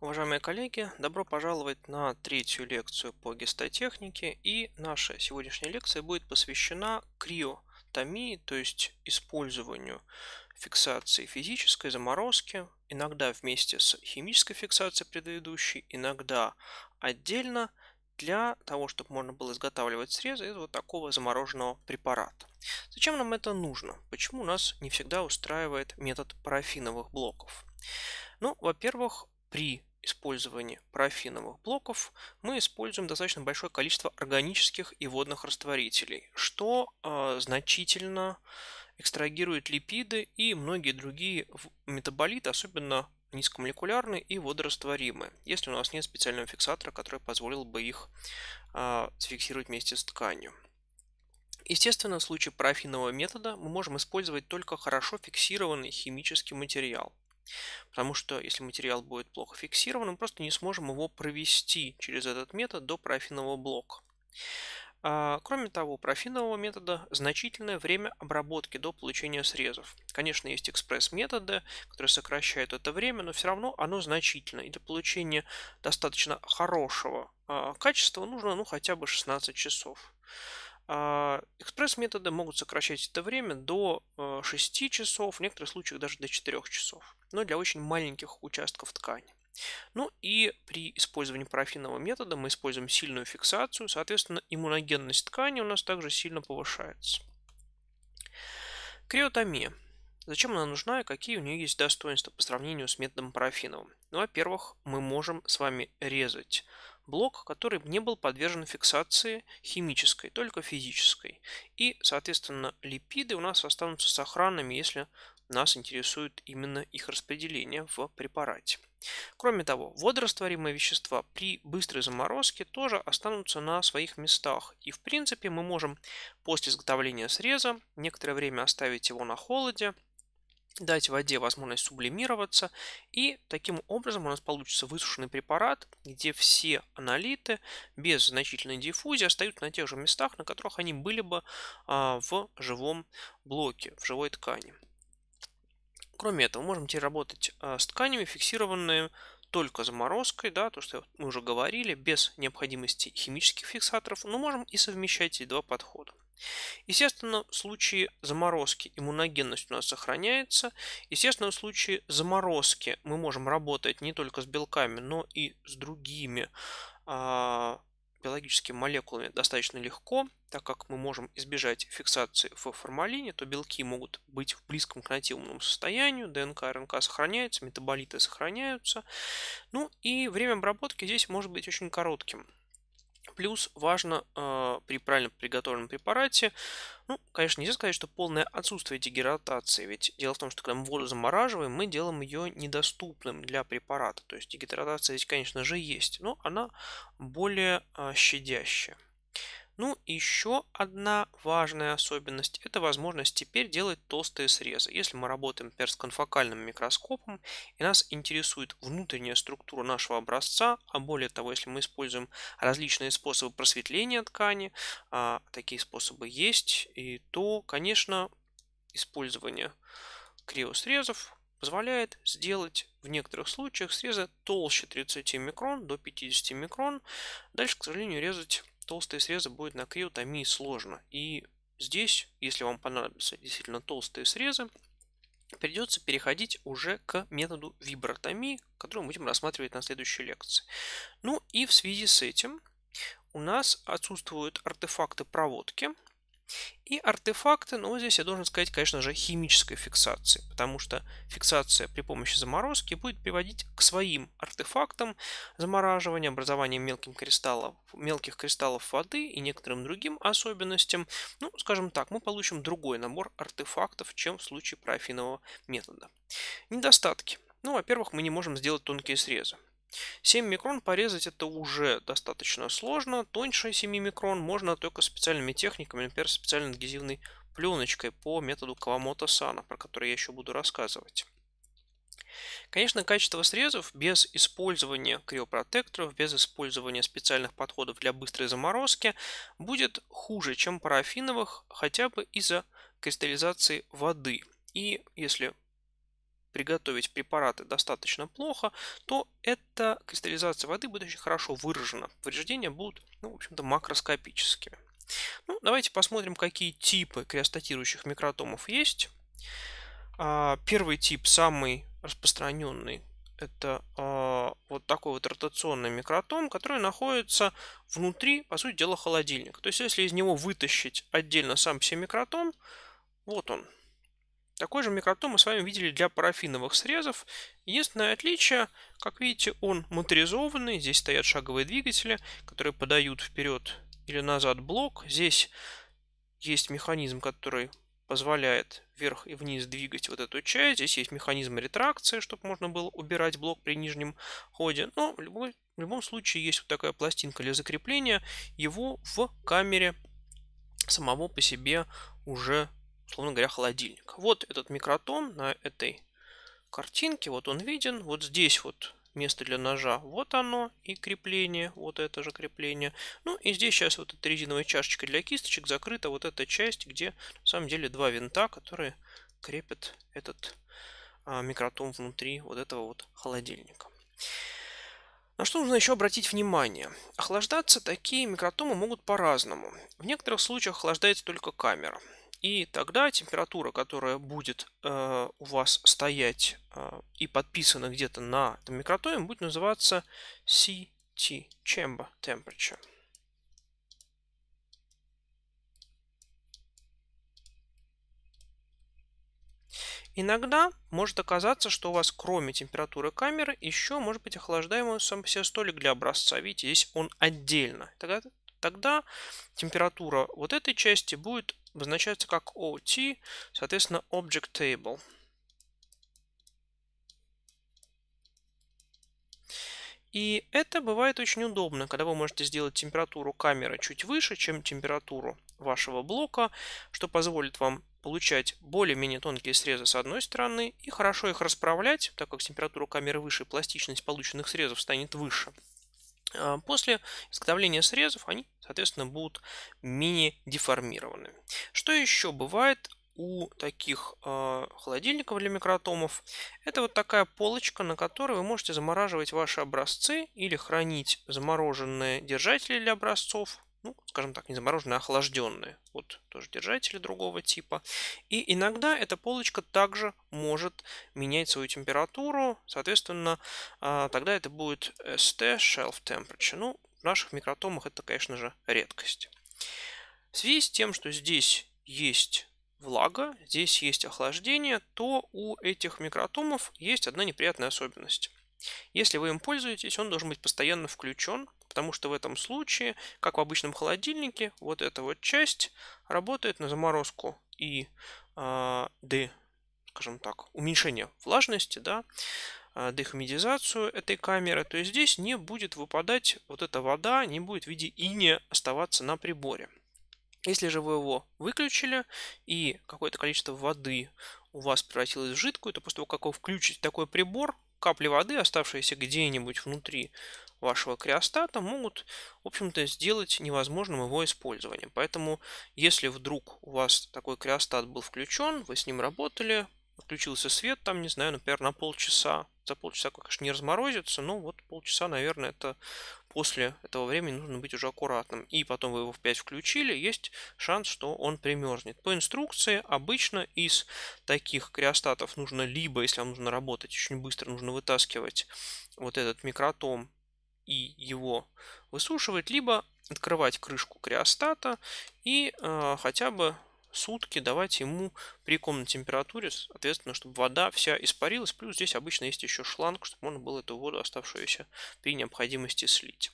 Уважаемые коллеги, добро пожаловать на третью лекцию по гистотехнике. И наша сегодняшняя лекция будет посвящена криотомии, то есть использованию фиксации физической заморозки, иногда вместе с химической фиксацией предыдущей, иногда отдельно для того, чтобы можно было изготавливать срезы из вот такого замороженного препарата. Зачем нам это нужно? Почему нас не всегда устраивает метод парафиновых блоков? Ну, во-первых, при использовании парафиновых блоков мы используем достаточно большое количество органических и водных растворителей, что э, значительно экстрагирует липиды и многие другие метаболиты, особенно низкомолекулярные и водорастворимые, если у нас нет специального фиксатора, который позволил бы их э, а, сфиксировать вместе с тканью. Естественно, в случае парафинового метода мы можем использовать только хорошо фиксированный химический материал. Потому что если материал будет плохо фиксирован, мы просто не сможем его провести через этот метод до профинового блока. А, кроме того, у профинового метода значительное время обработки до получения срезов. Конечно, есть экспресс-методы, которые сокращают это время, но все равно оно значительно. И для получения достаточно хорошего а, качества нужно ну, хотя бы 16 часов. А, экспресс-методы могут сокращать это время до 6 э, часов, в некоторых случаях даже до 4 часов, но для очень маленьких участков ткани. Ну и при использовании парафинового метода мы используем сильную фиксацию, соответственно, иммуногенность ткани у нас также сильно повышается. Криотомия. Зачем она нужна и какие у нее есть достоинства по сравнению с методом парафиновым? Ну, во-первых, мы можем с вами резать блок, который не был подвержен фиксации химической, только физической. И, соответственно, липиды у нас останутся сохранными, если нас интересует именно их распределение в препарате. Кроме того, водорастворимые вещества при быстрой заморозке тоже останутся на своих местах. И в принципе мы можем после изготовления среза некоторое время оставить его на холоде, дать воде возможность сублимироваться, и таким образом у нас получится высушенный препарат, где все аналиты без значительной диффузии остаются на тех же местах, на которых они были бы а, в живом блоке, в живой ткани. Кроме этого, можем теперь работать а, с тканями, фиксированные только заморозкой, да, то, что мы уже говорили, без необходимости химических фиксаторов, но можем и совмещать эти два подхода. Естественно, в случае заморозки иммуногенность у нас сохраняется. Естественно, в случае заморозки мы можем работать не только с белками, но и с другими а, биологическими молекулами достаточно легко, так как мы можем избежать фиксации в формалине, то белки могут быть в близком к нативному состоянию, ДНК, РНК сохраняются, метаболиты сохраняются. Ну и время обработки здесь может быть очень коротким. Плюс важно э, при правильно приготовленном препарате, ну, конечно, нельзя сказать, что полное отсутствие дегидратации, ведь дело в том, что когда мы воду замораживаем, мы делаем ее недоступным для препарата. То есть дегидратация здесь, конечно же, есть, но она более э, щадящая. Ну, еще одна важная особенность – это возможность теперь делать толстые срезы. Если мы работаем, например, с конфокальным микроскопом, и нас интересует внутренняя структура нашего образца, а более того, если мы используем различные способы просветления ткани, а такие способы есть, и то, конечно, использование криосрезов позволяет сделать в некоторых случаях срезы толще 30 микрон до 50 микрон. Дальше, к сожалению, резать толстые срезы будет на криотомии сложно. И здесь, если вам понадобятся действительно толстые срезы, придется переходить уже к методу вибротомии, который мы будем рассматривать на следующей лекции. Ну и в связи с этим у нас отсутствуют артефакты проводки, и артефакты, но ну, здесь я должен сказать, конечно же, химической фиксации, потому что фиксация при помощи заморозки будет приводить к своим артефактам замораживания, образования мелким кристаллов, мелких кристаллов воды и некоторым другим особенностям. Ну, скажем так, мы получим другой набор артефактов, чем в случае парафинового метода. Недостатки. Ну, во-первых, мы не можем сделать тонкие срезы. 7 микрон порезать это уже достаточно сложно. Тоньше 7 микрон можно только специальными техниками, например, специальной адгезивной пленочкой по методу Кавамото-Сана, про который я еще буду рассказывать. Конечно, качество срезов без использования криопротекторов, без использования специальных подходов для быстрой заморозки будет хуже, чем парафиновых, хотя бы из-за кристаллизации воды. И если приготовить препараты достаточно плохо, то эта кристаллизация воды будет очень хорошо выражена. Повреждения будут, ну, в общем-то, макроскопическими. Ну, давайте посмотрим, какие типы криостатирующих микротомов есть. А, первый тип, самый распространенный, это а, вот такой вот ротационный микротом, который находится внутри, по сути дела, холодильника. То есть, если из него вытащить отдельно сам себе микротом, вот он, такой же микротом мы с вами видели для парафиновых срезов. Единственное отличие, как видите, он моторизованный. Здесь стоят шаговые двигатели, которые подают вперед или назад блок. Здесь есть механизм, который позволяет вверх и вниз двигать вот эту часть. Здесь есть механизм ретракции, чтобы можно было убирать блок при нижнем ходе. Но в любом, в любом случае есть вот такая пластинка для закрепления. Его в камере самого по себе уже условно говоря, холодильник. Вот этот микротон на этой картинке, вот он виден. Вот здесь вот место для ножа, вот оно, и крепление, вот это же крепление. Ну и здесь сейчас вот эта резиновая чашечка для кисточек закрыта, вот эта часть, где на самом деле два винта, которые крепят этот а, микротон внутри вот этого вот холодильника. На что нужно еще обратить внимание? Охлаждаться такие микротомы могут по-разному. В некоторых случаях охлаждается только камера. И тогда температура, которая будет э, у вас стоять э, и подписана где-то на микротоме, будет называться CT chamber temperature. Иногда может оказаться, что у вас кроме температуры камеры еще может быть охлаждаемый сам себе столик для образца. Видите, здесь он отдельно. Тогда, тогда температура вот этой части будет обозначаются как OT, соответственно, Object Table. И это бывает очень удобно, когда вы можете сделать температуру камеры чуть выше, чем температуру вашего блока, что позволит вам получать более-менее тонкие срезы с одной стороны и хорошо их расправлять, так как температура камеры выше, пластичность полученных срезов станет выше. А, после изготовления срезов они, соответственно, будут менее деформированы. Что еще бывает у таких э, холодильников для микротомов. Это вот такая полочка, на которой вы можете замораживать ваши образцы или хранить замороженные держатели для образцов ну, скажем так, не замороженные, а охлажденные от тоже держателя другого типа. И иногда эта полочка также может менять свою температуру, соответственно, а, тогда это будет ST Shelf Temperature. Ну, в наших микротомах это, конечно же, редкость. В связи с тем, что здесь есть влага, здесь есть охлаждение, то у этих микротомов есть одна неприятная особенность. Если вы им пользуетесь, он должен быть постоянно включен, Потому что в этом случае, как в обычном холодильнике, вот эта вот часть работает на заморозку и э, а, де, скажем так, уменьшение влажности, да, а, дехумидизацию этой камеры, то есть здесь не будет выпадать вот эта вода, не будет в виде ине оставаться на приборе. Если же вы его выключили и какое-то количество воды у вас превратилось в жидкую, то после того, как вы включите такой прибор, капли воды, оставшиеся где-нибудь внутри вашего криостата могут, в общем-то, сделать невозможным его использование. Поэтому, если вдруг у вас такой криостат был включен, вы с ним работали, включился свет там, не знаю, например, на полчаса. За полчаса, конечно, не разморозится, но ну вот полчаса, наверное, это после этого времени нужно быть уже аккуратным. И потом вы его в 5 включили, есть шанс, что он примерзнет. По инструкции обычно из таких криостатов нужно либо, если вам нужно работать очень быстро, нужно вытаскивать вот этот микротом и его высушивать, либо открывать крышку криостата и э, хотя бы сутки давать ему при комнатной температуре, соответственно, чтобы вода вся испарилась. Плюс здесь обычно есть еще шланг, чтобы можно было эту воду, оставшуюся при необходимости, слить.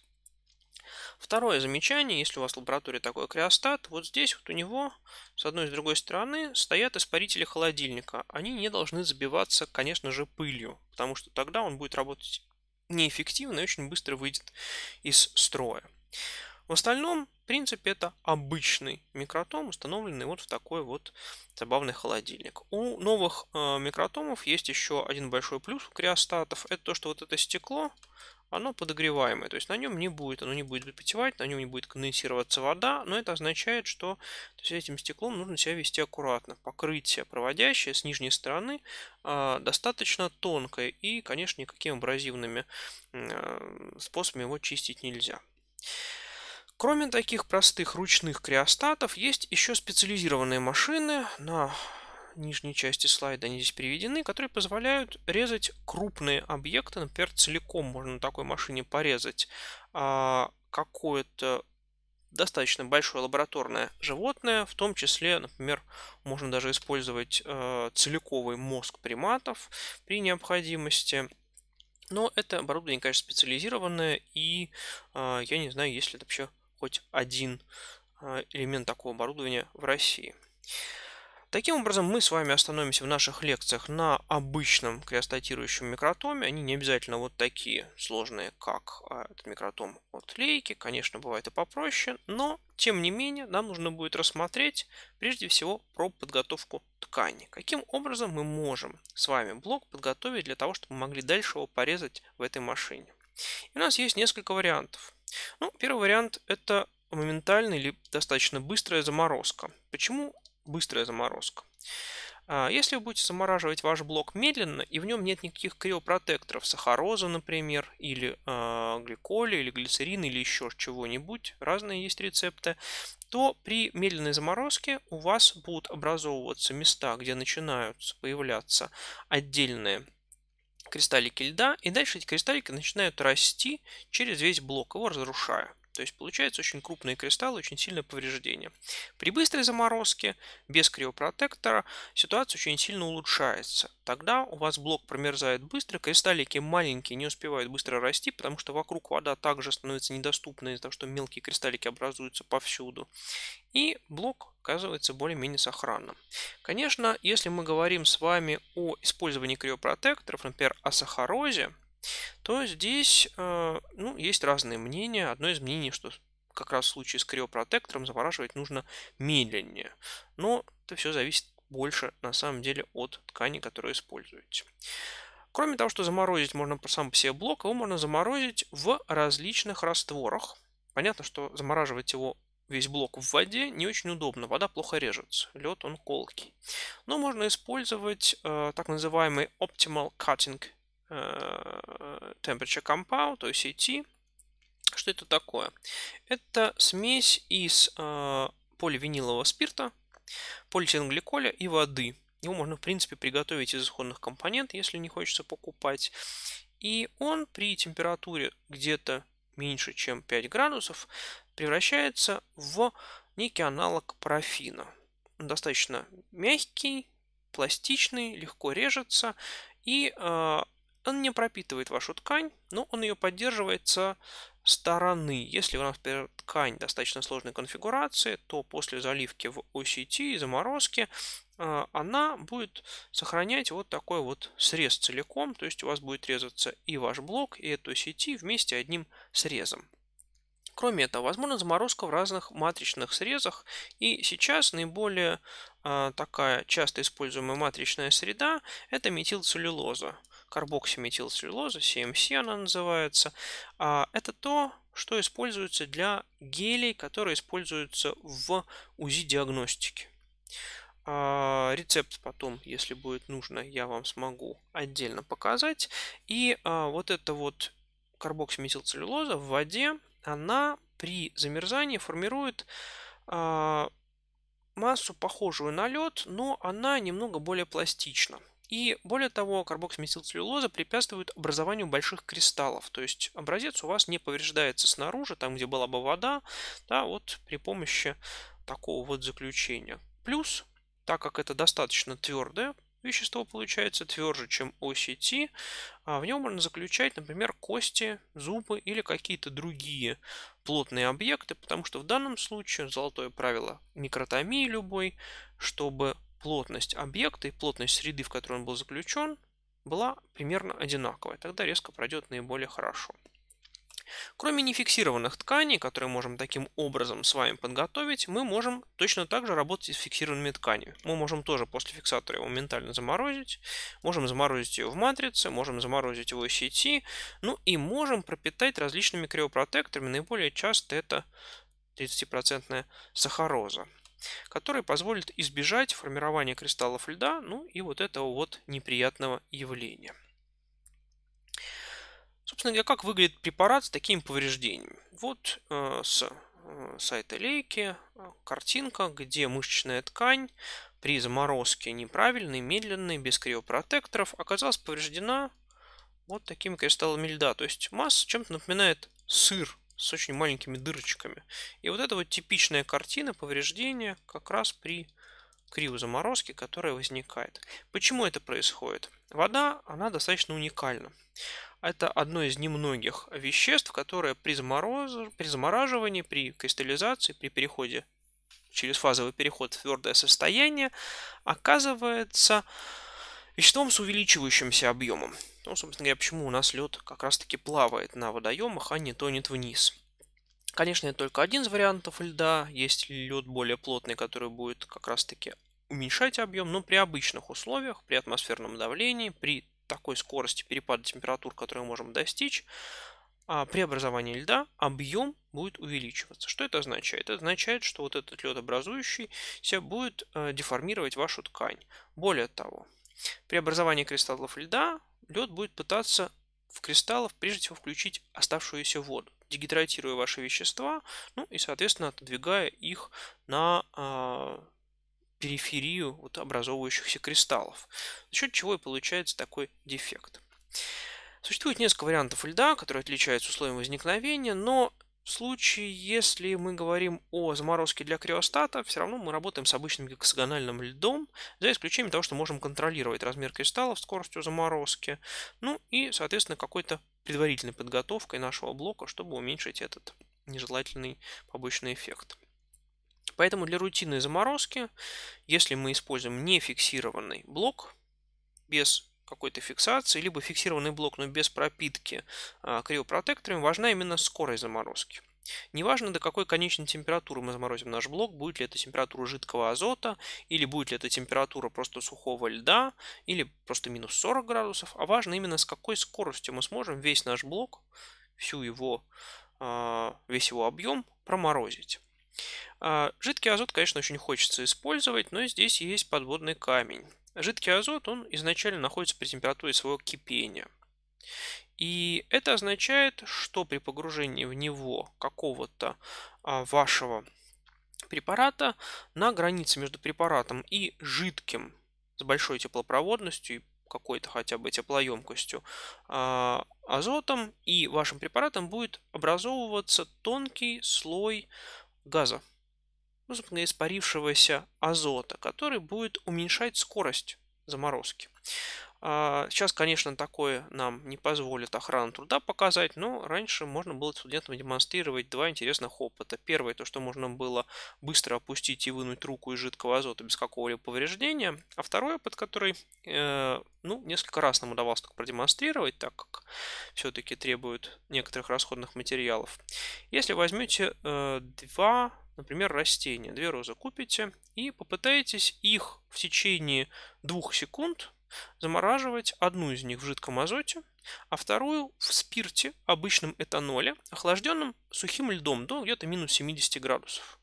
Второе замечание, если у вас в лаборатории такой криостат, вот здесь вот у него с одной и с другой стороны стоят испарители холодильника. Они не должны забиваться, конечно же, пылью, потому что тогда он будет работать неэффективно и очень быстро выйдет из строя. В остальном, в принципе, это обычный микротом, установленный вот в такой вот забавный холодильник. У новых э, микротомов есть еще один большой плюс у криостатов. Это то, что вот это стекло, оно подогреваемое, то есть на нем не будет, оно не будет запотевать, на нем не будет конденсироваться вода, но это означает, что с этим стеклом нужно себя вести аккуратно. Покрытие проводящее с нижней стороны а, достаточно тонкое и, конечно, никакими абразивными а, способами его чистить нельзя. Кроме таких простых ручных криостатов, есть еще специализированные машины на нижней части слайда, они здесь приведены, которые позволяют резать крупные объекты, например, целиком можно на такой машине порезать а, какое-то достаточно большое лабораторное животное, в том числе, например, можно даже использовать э, целиковый мозг приматов при необходимости. Но это оборудование, конечно, специализированное, и э, я не знаю, есть ли это вообще хоть один э, элемент такого оборудования в России. Таким образом, мы с вами остановимся в наших лекциях на обычном криостатирующем микротоме. Они не обязательно вот такие сложные, как а, этот микротом от лейки. Конечно, бывает и попроще, но, тем не менее, нам нужно будет рассмотреть, прежде всего, про подготовку ткани. Каким образом мы можем с вами блок подготовить для того, чтобы мы могли дальше его порезать в этой машине. И у нас есть несколько вариантов. Ну, первый вариант – это моментальная или достаточно быстрая заморозка. Почему быстрая заморозка. А, если вы будете замораживать ваш блок медленно, и в нем нет никаких криопротекторов, сахароза, например, или э, а, гликоли, или глицерина, или еще чего-нибудь, разные есть рецепты, то при медленной заморозке у вас будут образовываться места, где начинают появляться отдельные кристаллики льда, и дальше эти кристаллики начинают расти через весь блок, его разрушая. То есть получается очень крупные кристаллы, очень сильное повреждение. При быстрой заморозке, без криопротектора, ситуация очень сильно улучшается. Тогда у вас блок промерзает быстро, кристаллики маленькие не успевают быстро расти, потому что вокруг вода также становится недоступна из-за того, что мелкие кристаллики образуются повсюду. И блок оказывается более-менее сохранным. Конечно, если мы говорим с вами о использовании криопротекторов, например, о сахарозе, то здесь э, ну, есть разные мнения. Одно из мнений, что как раз в случае с криопротектором замораживать нужно медленнее. Но это все зависит больше на самом деле от ткани, которую используете. Кроме того, что заморозить можно сам по себе блок, его можно заморозить в различных растворах. Понятно, что замораживать его весь блок в воде не очень удобно, вода плохо режется, лед он колкий. Но можно использовать э, так называемый optimal cutting Э, temperature compound, то есть IT. Что это такое? Это смесь из э, поливинилового спирта, полиэтиленгликоля и воды. Его можно, в принципе, приготовить из исходных компонент, если не хочется покупать. И он при температуре где-то меньше, чем 5 градусов, превращается в некий аналог парафина. Он достаточно мягкий, пластичный, легко режется и э, он не пропитывает вашу ткань, но он ее поддерживает со стороны. Если у нас, например, ткань достаточно сложной конфигурации, то после заливки в OCT и заморозки а, она будет сохранять вот такой вот срез целиком, то есть у вас будет резаться и ваш блок, и эту сети вместе одним срезом. Кроме этого, возможно заморозка в разных матричных срезах, и сейчас наиболее а, такая часто используемая матричная среда – это метилцеллюлоза карбоксиметилцеллюлоза, CMC она называется, а, это то, что используется для гелей, которые используются в УЗИ-диагностике. А, рецепт потом, если будет нужно, я вам смогу отдельно показать. И а, вот эта вот карбоксиметилцеллюлоза в воде, она при замерзании формирует массу, похожую на лед, но она немного более пластична. И более того, карбоксиметил целлюлоза препятствует образованию больших кристаллов. То есть образец у вас не повреждается снаружи, там, где была бы вода, да, вот при помощи такого вот заключения. Плюс, так как это достаточно твердое вещество получается тверже, чем ОСТ, а, в нем можно заключать, например, кости, зубы или какие-то другие плотные объекты, потому что в данном случае золотое правило микротомии любой, чтобы плотность объекта и плотность среды, в которой он был заключен, была примерно одинаковая. Тогда резко пройдет наиболее хорошо. Кроме нефиксированных тканей, которые можем таким образом с вами подготовить, мы можем точно так же работать с фиксированными тканями. Мы можем тоже после фиксатора его моментально заморозить, можем заморозить ее в матрице, можем заморозить его в сети, ну и можем пропитать различными криопротекторами. Наиболее часто это 30% сахароза который позволит избежать формирования кристаллов льда, ну и вот этого вот неприятного явления. Собственно говоря, как выглядит препарат с таким повреждением. Вот э, с э, сайта Лейки э, картинка, где мышечная ткань при заморозке неправильной, медленной, без криопротекторов оказалась повреждена вот такими кристаллами льда. То есть масса чем-то напоминает сыр с очень маленькими дырочками. И вот это вот типичная картина повреждения как раз при криозаморозке, которая возникает. Почему это происходит? Вода, она достаточно уникальна. Это одно из немногих веществ, которое при, замороз... при замораживании, при кристаллизации, при переходе через фазовый переход в твердое состояние оказывается веществом с увеличивающимся объемом. Ну, собственно говоря, почему у нас лед как раз-таки плавает на водоемах, а не тонет вниз. Конечно, это только один из вариантов льда. Есть лед более плотный, который будет как раз-таки уменьшать объем, но при обычных условиях, при атмосферном давлении, при такой скорости перепада температур, которую мы можем достичь, а, при образовании льда объем будет увеличиваться. Что это означает? Это означает, что вот этот лед образующийся будет э, деформировать вашу ткань. Более того, при образовании кристаллов льда лед будет пытаться в кристаллов прежде всего включить оставшуюся воду, дегидратируя ваши вещества, ну и, соответственно, отодвигая их на э, периферию вот образовывающихся кристаллов, за счет чего и получается такой дефект. Существует несколько вариантов льда, которые отличаются условием возникновения, но в случае, если мы говорим о заморозке для криостата, все равно мы работаем с обычным гексагональным льдом, за исключением того, что можем контролировать размер кристаллов скоростью заморозки, ну и, соответственно, какой-то предварительной подготовкой нашего блока, чтобы уменьшить этот нежелательный побочный эффект. Поэтому для рутинной заморозки, если мы используем нефиксированный блок без какой-то фиксации, либо фиксированный блок, но без пропитки а, криопротекторами, важна именно скорость заморозки. Неважно, до какой конечной температуры мы заморозим наш блок, будет ли это температура жидкого азота, или будет ли это температура просто сухого льда, или просто минус 40 градусов, а важно именно с какой скоростью мы сможем весь наш блок, всю его, а, весь его объем проморозить. А, жидкий азот, конечно, очень хочется использовать, но здесь есть подводный камень. Жидкий азот, он изначально находится при температуре своего кипения. И это означает, что при погружении в него какого-то а, вашего препарата на границе между препаратом и жидким с большой теплопроводностью и какой-то хотя бы теплоемкостью а, азотом и вашим препаратом будет образовываться тонкий слой газа. Ну, собственно, испарившегося азота, который будет уменьшать скорость заморозки. Сейчас, а, конечно, такое нам не позволит охрана труда показать, но раньше можно было студентам демонстрировать два интересных опыта. Первое, то, что можно было быстро опустить и вынуть руку из жидкого азота без какого-либо повреждения. А второй опыт, который, э, ну, несколько раз нам удавалось так продемонстрировать, так как все-таки требует некоторых расходных материалов. Если возьмете э, два например, растения. Две розы купите и попытаетесь их в течение двух секунд замораживать одну из них в жидком азоте, а вторую в спирте, обычном этаноле, охлажденном сухим льдом до где-то минус 70 градусов.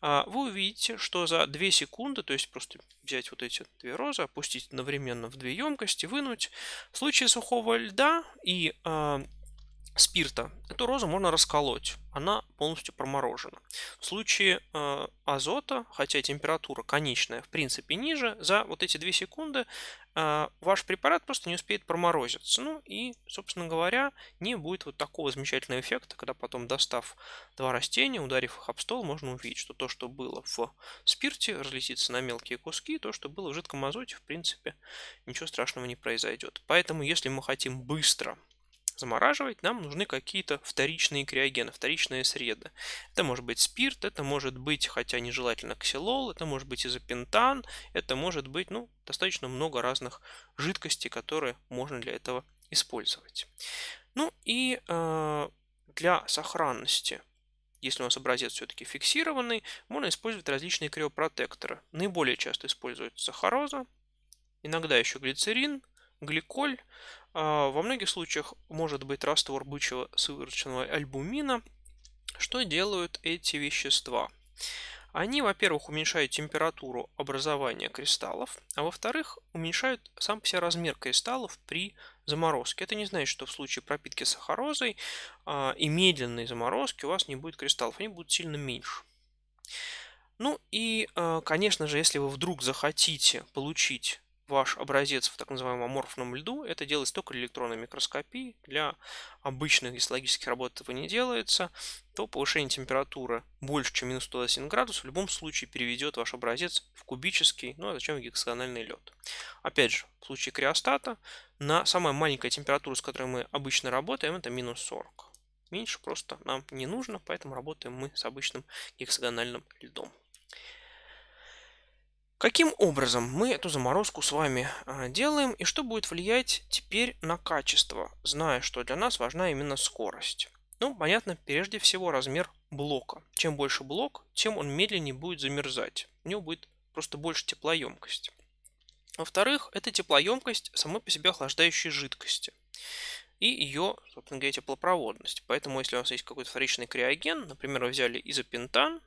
А, вы увидите, что за 2 секунды, то есть просто взять вот эти две розы, опустить одновременно в две емкости, вынуть. В случае сухого льда и а, спирта. Эту розу можно расколоть, она полностью проморожена. В случае э, азота, хотя температура конечная в принципе ниже, за вот эти 2 секунды э, ваш препарат просто не успеет проморозиться. Ну и, собственно говоря, не будет вот такого замечательного эффекта, когда потом, достав два растения, ударив их об стол, можно увидеть, что то, что было в спирте, разлетится на мелкие куски, то, что было в жидком азоте, в принципе, ничего страшного не произойдет. Поэтому, если мы хотим быстро замораживать, нам нужны какие-то вторичные криогены, вторичные среды. Это может быть спирт, это может быть, хотя нежелательно, ксилол, это может быть изопентан, это может быть ну, достаточно много разных жидкостей, которые можно для этого использовать. Ну и э, для сохранности если у нас образец все-таки фиксированный, можно использовать различные криопротекторы. Наиболее часто используется сахароза, иногда еще глицерин, гликоль а, во многих случаях может быть раствор бычьего сывороточного альбумина. Что делают эти вещества? Они, во-первых, уменьшают температуру образования кристаллов, а во-вторых, уменьшают сам по себе размер кристаллов при заморозке. Это не значит, что в случае пропитки сахарозой э, и медленной заморозки у вас не будет кристаллов, они будут сильно меньше. Ну и, э, конечно же, если вы вдруг захотите получить ваш образец в так называемом аморфном льду. Это делается только для электронной микроскопии. Для обычных гистологических работ этого не делается. То повышение температуры больше, чем минус 121 градус, в любом случае переведет ваш образец в кубический, ну а зачем в гексагональный лед. Опять же, в случае криостата, на самая маленькая температура, с которой мы обычно работаем, это минус 40. Меньше просто нам не нужно, поэтому работаем мы с обычным гексагональным льдом. Каким образом мы эту заморозку с вами а, делаем и что будет влиять теперь на качество, зная, что для нас важна именно скорость? Ну, понятно, прежде всего размер блока. Чем больше блок, тем он медленнее будет замерзать. У него будет просто больше теплоемкость. Во-вторых, это теплоемкость самой по себе охлаждающей жидкости и ее, собственно говоря, теплопроводность. Поэтому, если у нас есть какой-то вторичный криоген, например, вы взяли изопентан,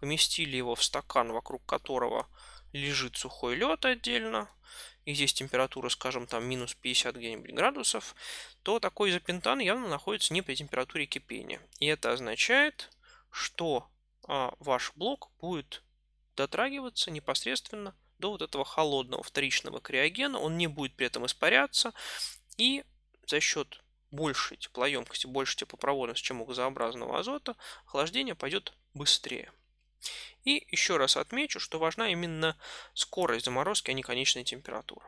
поместили его в стакан, вокруг которого лежит сухой лед отдельно, и здесь температура, скажем, там минус 50 где-нибудь градусов, то такой изопентан явно находится не при температуре кипения. И это означает, что а, ваш блок будет дотрагиваться непосредственно до вот этого холодного вторичного криогена, он не будет при этом испаряться, и за счет большей теплоемкости, большей теплопроводности, чем у газообразного азота, охлаждение пойдет быстрее. И еще раз отмечу, что важна именно скорость заморозки, а не конечная температура.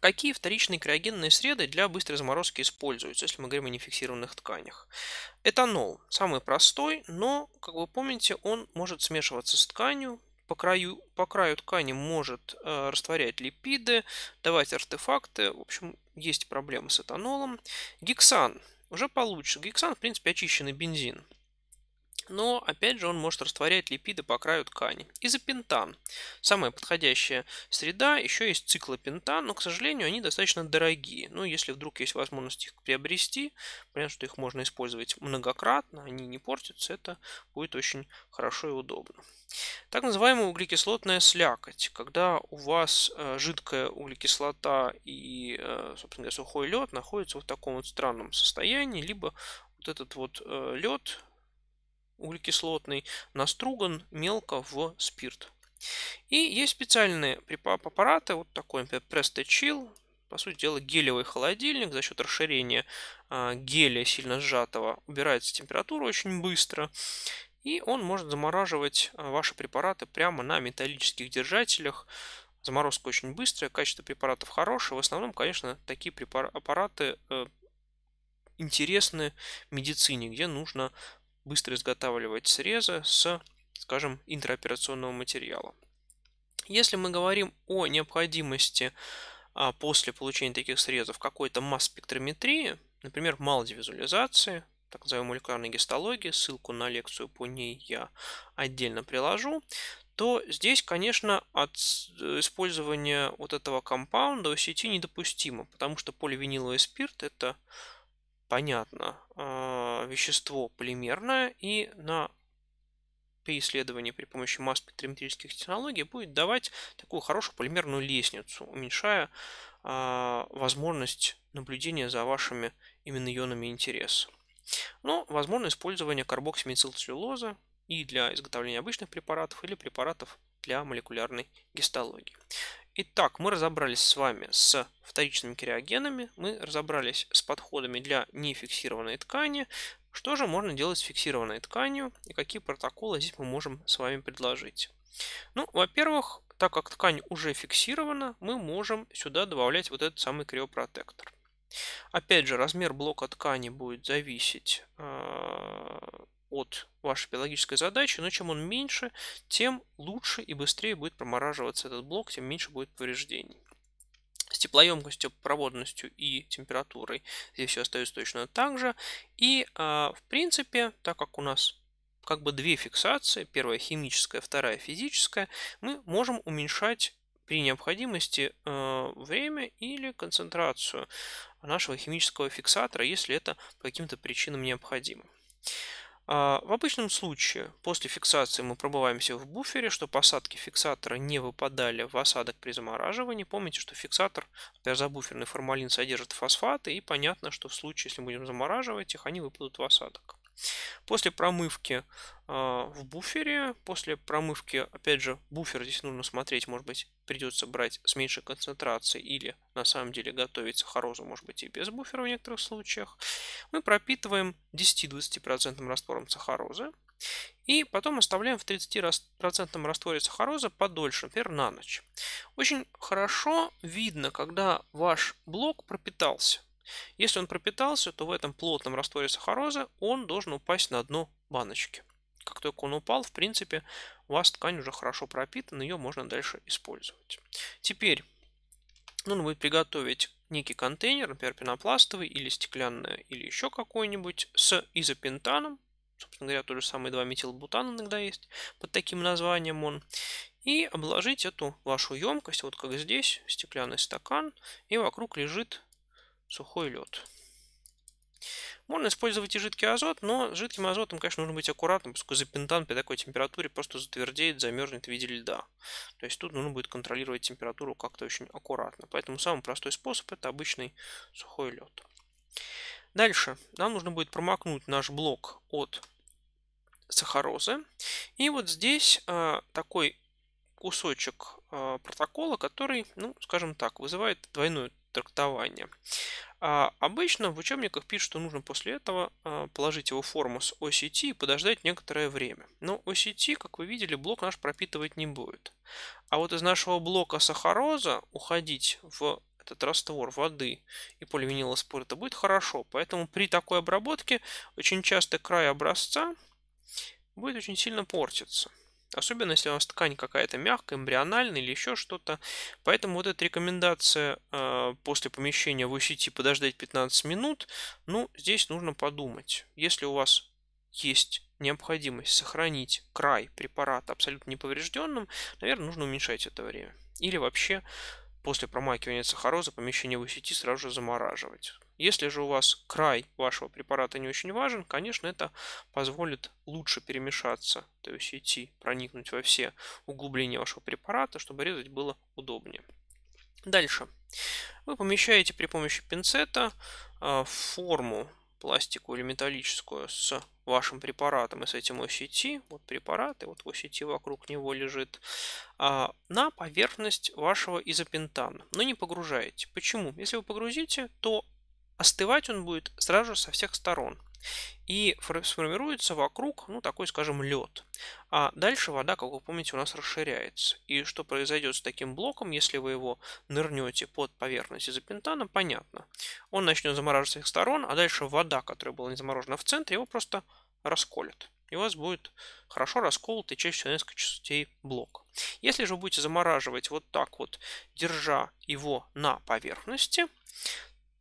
Какие вторичные криогенные среды для быстрой заморозки используются, если мы говорим о нефиксированных тканях? Этанол самый простой, но, как вы помните, он может смешиваться с тканью, по краю, по краю ткани может э, растворять липиды, давать артефакты. В общем, есть проблемы с этанолом. Гексан уже получше. Гексан, в принципе, очищенный бензин но опять же он может растворять липиды по краю ткани. Изопентан. Самая подходящая среда, еще есть циклопентан, но, к сожалению, они достаточно дорогие. Но ну, если вдруг есть возможность их приобрести, понятно, что их можно использовать многократно, они не портятся, это будет очень хорошо и удобно. Так называемая углекислотная слякоть, когда у вас э, жидкая углекислота и, э, собственно говоря, сухой лед находятся в таком вот странном состоянии, либо вот этот вот э, лед углекислотный наструган мелко в спирт. И есть специальные препараты, вот такой, например, Presto Chill, по сути дела, гелевый холодильник за счет расширения а, гелия сильно сжатого убирается температура очень быстро. И он может замораживать а, ваши препараты прямо на металлических держателях. Заморозка очень быстрая, качество препаратов хорошее. В основном, конечно, такие препар- аппараты э, интересны медицине, где нужно быстро изготавливать срезы с, скажем, интероперационного материала. Если мы говорим о необходимости а, после получения таких срезов какой-то масс-спектрометрии, например, малодивизуализации, так называемой молекулярной гистологии, ссылку на лекцию по ней я отдельно приложу, то здесь, конечно, от э, использования вот этого компаунда OCT недопустимо, потому что поливиниловый спирт – это понятно, а, вещество полимерное, и на при исследовании при помощи масс спектрометрических технологий будет давать такую хорошую полимерную лестницу, уменьшая а, возможность наблюдения за вашими именно ионами интереса. Но ну, возможно использование карбоксиметилцеллюлозы и для изготовления обычных препаратов или препаратов для молекулярной гистологии. Итак, мы разобрались с вами с вторичными криогенами, мы разобрались с подходами для нефиксированной ткани, что же можно делать с фиксированной тканью и какие протоколы здесь мы можем с вами предложить. Ну, во-первых, так как ткань уже фиксирована, мы можем сюда добавлять вот этот самый криопротектор. Опять же, размер блока ткани будет зависеть а, от вашей биологической задачи, но чем он меньше, тем лучше и быстрее будет промораживаться этот блок, тем меньше будет повреждений. С теплоемкостью, проводностью и температурой здесь все остается точно так же. И, а, в принципе, так как у нас как бы две фиксации, первая химическая, вторая физическая, мы можем уменьшать при необходимости э, время или концентрацию нашего химического фиксатора, если это по каким-то причинам необходимо. А, в обычном случае после фиксации мы пробываемся в буфере, что посадки фиксатора не выпадали в осадок при замораживании. Помните, что фиксатор, например, забуферный формалин содержит фосфаты, и понятно, что в случае, если будем замораживать их, они выпадут в осадок. После промывки а, в буфере. После промывки, опять же, буфер здесь нужно смотреть, может быть, придется брать с меньшей концентрацией или на самом деле готовиться сахарозу, может быть, и без буфера в некоторых случаях. Мы пропитываем 10-20% раствором сахарозы и потом оставляем в 30% растворе сахарозы подольше, например, на ночь. Очень хорошо видно, когда ваш блок пропитался. Если он пропитался, то в этом плотном растворе сахарозы он должен упасть на дно баночки. Как только он упал, в принципе, у вас ткань уже хорошо пропитана, ее можно дальше использовать. Теперь нужно будет приготовить некий контейнер, например, пенопластовый или стеклянный, или еще какой-нибудь, с изопентаном, собственно говоря, то же самое 2 метилбутан иногда есть, под таким названием он, и обложить эту вашу емкость, вот как здесь, стеклянный стакан, и вокруг лежит сухой лед. Можно использовать и жидкий азот, но с жидким азотом, конечно, нужно быть аккуратным, поскольку запентан при такой температуре просто затвердеет, замерзнет в виде льда. То есть тут нужно будет контролировать температуру как-то очень аккуратно. Поэтому самый простой способ это обычный сухой лед. Дальше нам нужно будет промокнуть наш блок от сахарозы. И вот здесь э, такой кусочек э, протокола, который, ну, скажем так, вызывает двойную трактования. А обычно в учебниках пишут, что нужно после этого а, положить его форму с OCT и подождать некоторое время. Но OCT, как вы видели, блок наш пропитывать не будет. А вот из нашего блока сахароза уходить в этот раствор воды и поливинилоспорта будет хорошо. Поэтому при такой обработке очень часто край образца будет очень сильно портиться. Особенно, если у вас ткань какая-то мягкая, эмбриональная или еще что-то. Поэтому вот эта рекомендация э, после помещения в UCT типа подождать 15 минут, ну, здесь нужно подумать. Если у вас есть необходимость сохранить край препарата абсолютно неповрежденным, наверное, нужно уменьшать это время. Или вообще после промакивания сахароза помещение в UCT сразу же замораживать. Если же у вас край вашего препарата не очень важен, конечно, это позволит лучше перемешаться, то есть идти, проникнуть во все углубления вашего препарата, чтобы резать было удобнее. Дальше. Вы помещаете при помощи пинцета а, форму пластиковую или металлическую с вашим препаратом и с этим OCT, вот препарат, и вот OCT вокруг него лежит, а, на поверхность вашего изопентана, но не погружаете. Почему? Если вы погрузите, то остывать он будет сразу со всех сторон. И сформируется вокруг, ну, такой, скажем, лед. А дальше вода, как вы помните, у нас расширяется. И что произойдет с таким блоком, если вы его нырнете под поверхность изопентана, понятно. Он начнет замораживаться с их сторон, а дальше вода, которая была не заморожена в центре, его просто расколет. И у вас будет хорошо расколотый чаще всего несколько частей блок. Если же вы будете замораживать вот так вот, держа его на поверхности,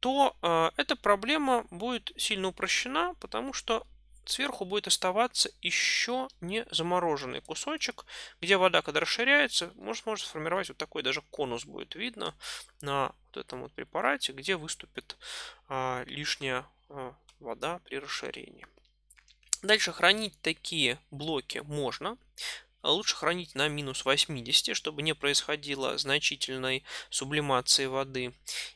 то э, эта проблема будет сильно упрощена, потому что сверху будет оставаться еще не замороженный кусочек, где вода, когда расширяется, может, может сформировать вот такой даже конус будет видно на вот этом вот препарате, где выступит а, лишняя а, вода при расширении. Дальше хранить такие блоки можно. А лучше хранить на минус 80, чтобы не происходило значительной сублимации воды.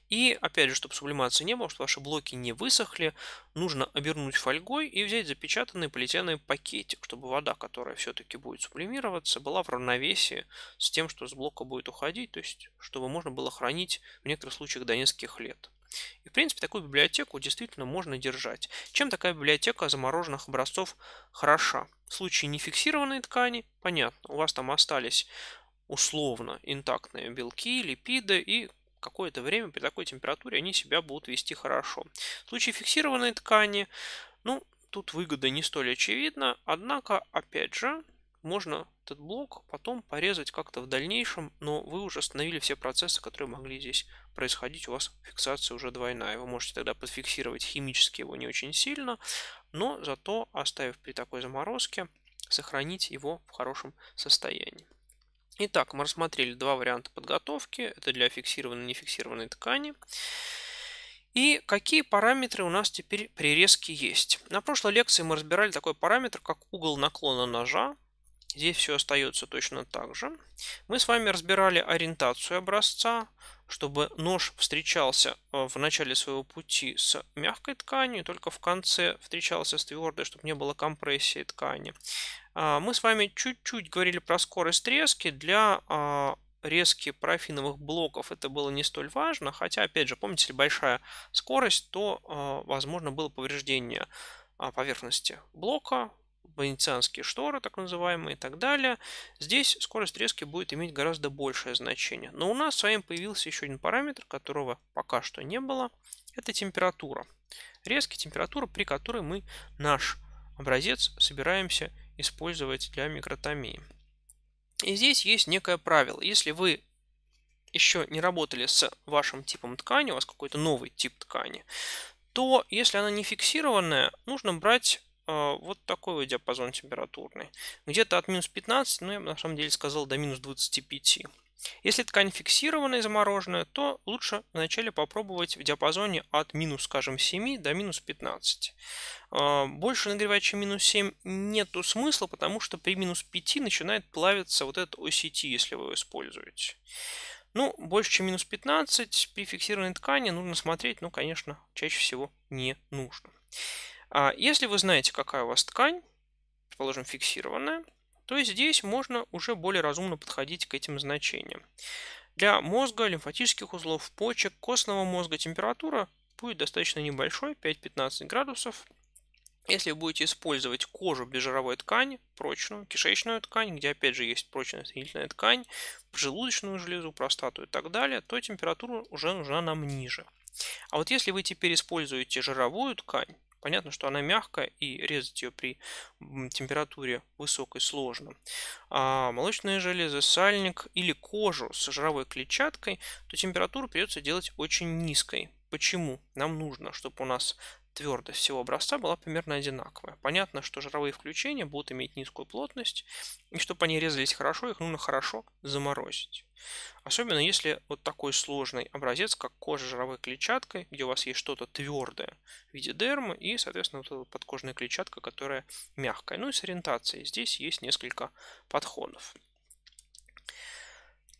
И опять же, чтобы сублимации не было, чтобы ваши блоки не высохли, нужно обернуть фольгой и взять запечатанный плетеный пакетик, чтобы вода, которая все-таки будет сублимироваться, была в равновесии с тем, что с блока будет уходить, то есть чтобы можно было хранить в некоторых случаях до нескольких лет. И, в принципе, такую библиотеку действительно можно держать. Чем такая библиотека замороженных образцов хороша? В случае нефиксированной ткани, понятно, у вас там остались условно интактные белки, липиды и какое-то время при такой температуре они себя будут вести хорошо. В случае фиксированной ткани, ну, тут выгода не столь очевидна, однако, опять же, можно этот блок потом порезать как-то в дальнейшем, но вы уже остановили все процессы, которые могли здесь происходить. У вас фиксация уже двойная. Вы можете тогда подфиксировать химически его не очень сильно, но зато, оставив при такой заморозке, сохранить его в хорошем состоянии. Итак, мы рассмотрели два варианта подготовки. Это для фиксированной и нефиксированной ткани. И какие параметры у нас теперь при резке есть? На прошлой лекции мы разбирали такой параметр, как угол наклона ножа. Здесь все остается точно так же. Мы с вами разбирали ориентацию образца, чтобы нож встречался э, в начале своего пути с мягкой тканью, только в конце встречался с твердой, чтобы не было компрессии ткани. А, мы с вами чуть-чуть говорили про скорость резки для а, резки парафиновых блоков это было не столь важно, хотя, опять же, помните, если большая скорость, то, а, возможно, было повреждение поверхности блока, венецианские шторы, так называемые, и так далее, здесь скорость резки будет иметь гораздо большее значение. Но у нас с вами появился еще один параметр, которого пока что не было. Это температура. Резки температура, при которой мы наш образец собираемся использовать для микротомии. И здесь есть некое правило. Если вы еще не работали с вашим типом ткани, у вас какой-то новый тип ткани, то если она не фиксированная, нужно брать Э, вот такой вот диапазон температурный. Где-то от минус 15, но ну, я бы на самом деле сказал до минус 25. Если ткань фиксированная и замороженная, то лучше вначале попробовать в диапазоне от минус, скажем, 7 до минус 15. Э, больше нагревать, чем минус 7, нету смысла, потому что при минус 5 начинает плавиться вот этот OCT, если вы его используете. Ну, больше, чем минус 15 при фиксированной ткани нужно смотреть, но ну, конечно, чаще всего не нужно. А если вы знаете, какая у вас ткань, предположим, фиксированная, то здесь можно уже более разумно подходить к этим значениям. Для мозга, лимфатических узлов, почек, костного мозга температура будет достаточно небольшой, 5-15 градусов. Если вы будете использовать кожу безжировой ткани, прочную, кишечную ткань, где опять же есть прочная соединительная ткань, желудочную железу, простату и так далее, то температура уже нужна нам ниже. А вот если вы теперь используете жировую ткань, Понятно, что она мягкая и резать ее при температуре высокой сложно. А молочные железы, сальник или кожу с жировой клетчаткой, то температуру придется делать очень низкой. Почему? Нам нужно, чтобы у нас твердость всего образца была примерно одинаковая. Понятно, что жировые включения будут иметь низкую плотность, и чтобы они резались хорошо, их нужно хорошо заморозить. Особенно если вот такой сложный образец, как кожа с жировой клетчаткой, где у вас есть что-то твердое в виде дермы и, соответственно, вот эта подкожная клетчатка, которая мягкая. Ну и с ориентацией. Здесь есть несколько подходов.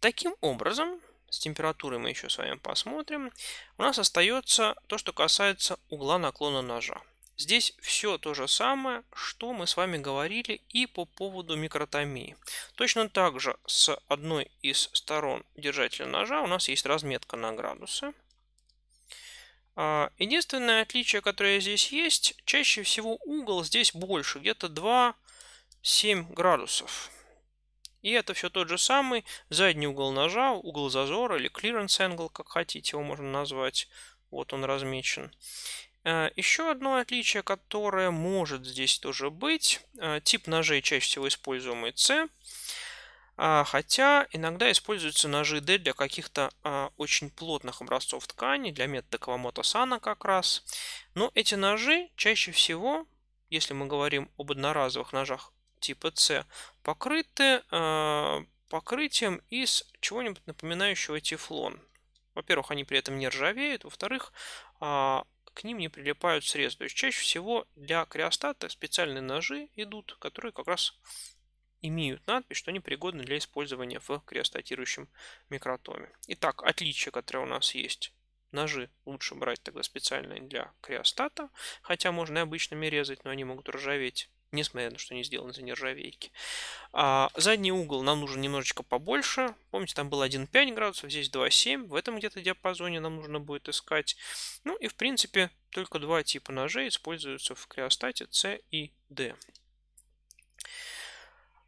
Таким образом, с температурой мы еще с вами посмотрим. У нас остается то, что касается угла наклона ножа. Здесь все то же самое, что мы с вами говорили и по поводу микротомии. Точно так же с одной из сторон держателя ножа у нас есть разметка на градусы. А, единственное отличие, которое здесь есть, чаще всего угол здесь больше, где-то 2-7 градусов. И это все тот же самый задний угол ножа, угол зазора или clearance angle, как хотите его можно назвать. Вот он размечен. Э, Еще одно отличие, которое может здесь тоже быть, э, тип ножей чаще всего используемый C, а, хотя иногда используются ножи D для каких-то а, очень плотных образцов ткани, для метода Кавамото-сана как раз. Но эти ножи чаще всего, если мы говорим об одноразовых ножах типа С покрыты э, покрытием из чего-нибудь напоминающего тефлон. Во-первых, они при этом не ржавеют, во-вторых, э, к ним не прилипают срез. То есть чаще всего для криостата специальные ножи идут, которые как раз имеют надпись, что они пригодны для использования в криостатирующем микротоме. Итак, отличие, которое у нас есть. Ножи лучше брать тогда специальные для криостата, хотя можно и обычными резать, но они могут ржаветь несмотря на то, что они сделаны из нержавейки. А задний угол нам нужен немножечко побольше. Помните, там было 1,5 градусов, здесь 2,7. В этом где-то диапазоне нам нужно будет искать. Ну и, в принципе, только два типа ножей используются в криостате C и D.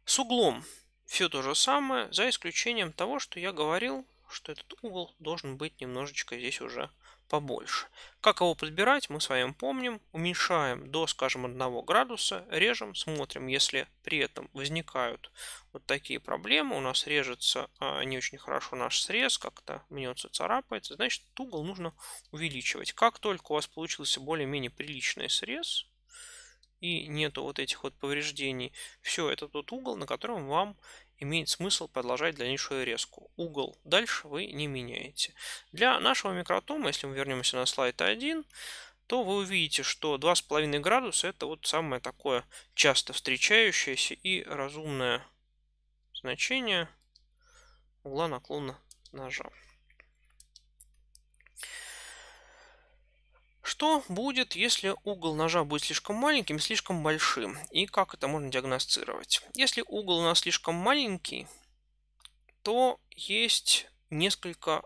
С углом все то же самое, за исключением того, что я говорил, что этот угол должен быть немножечко здесь уже побольше. Как его подбирать, мы с вами помним. Уменьшаем до, скажем, 1 градуса, режем, смотрим, если при этом возникают вот такие проблемы, у нас режется а, не очень хорошо наш срез, как-то мнется, царапается, значит, угол нужно увеличивать. Как только у вас получился более-менее приличный срез, и нету вот этих вот повреждений. Все, это тот угол, на котором вам имеет смысл продолжать дальнейшую резку. Угол дальше вы не меняете. Для нашего микротома, если мы вернемся на слайд 1, то вы увидите, что 2,5 градуса это вот самое такое часто встречающееся и разумное значение угла наклона ножа. Что будет, если угол ножа будет слишком маленьким, слишком большим? И как это можно диагностировать? Если угол у нас слишком маленький, то есть несколько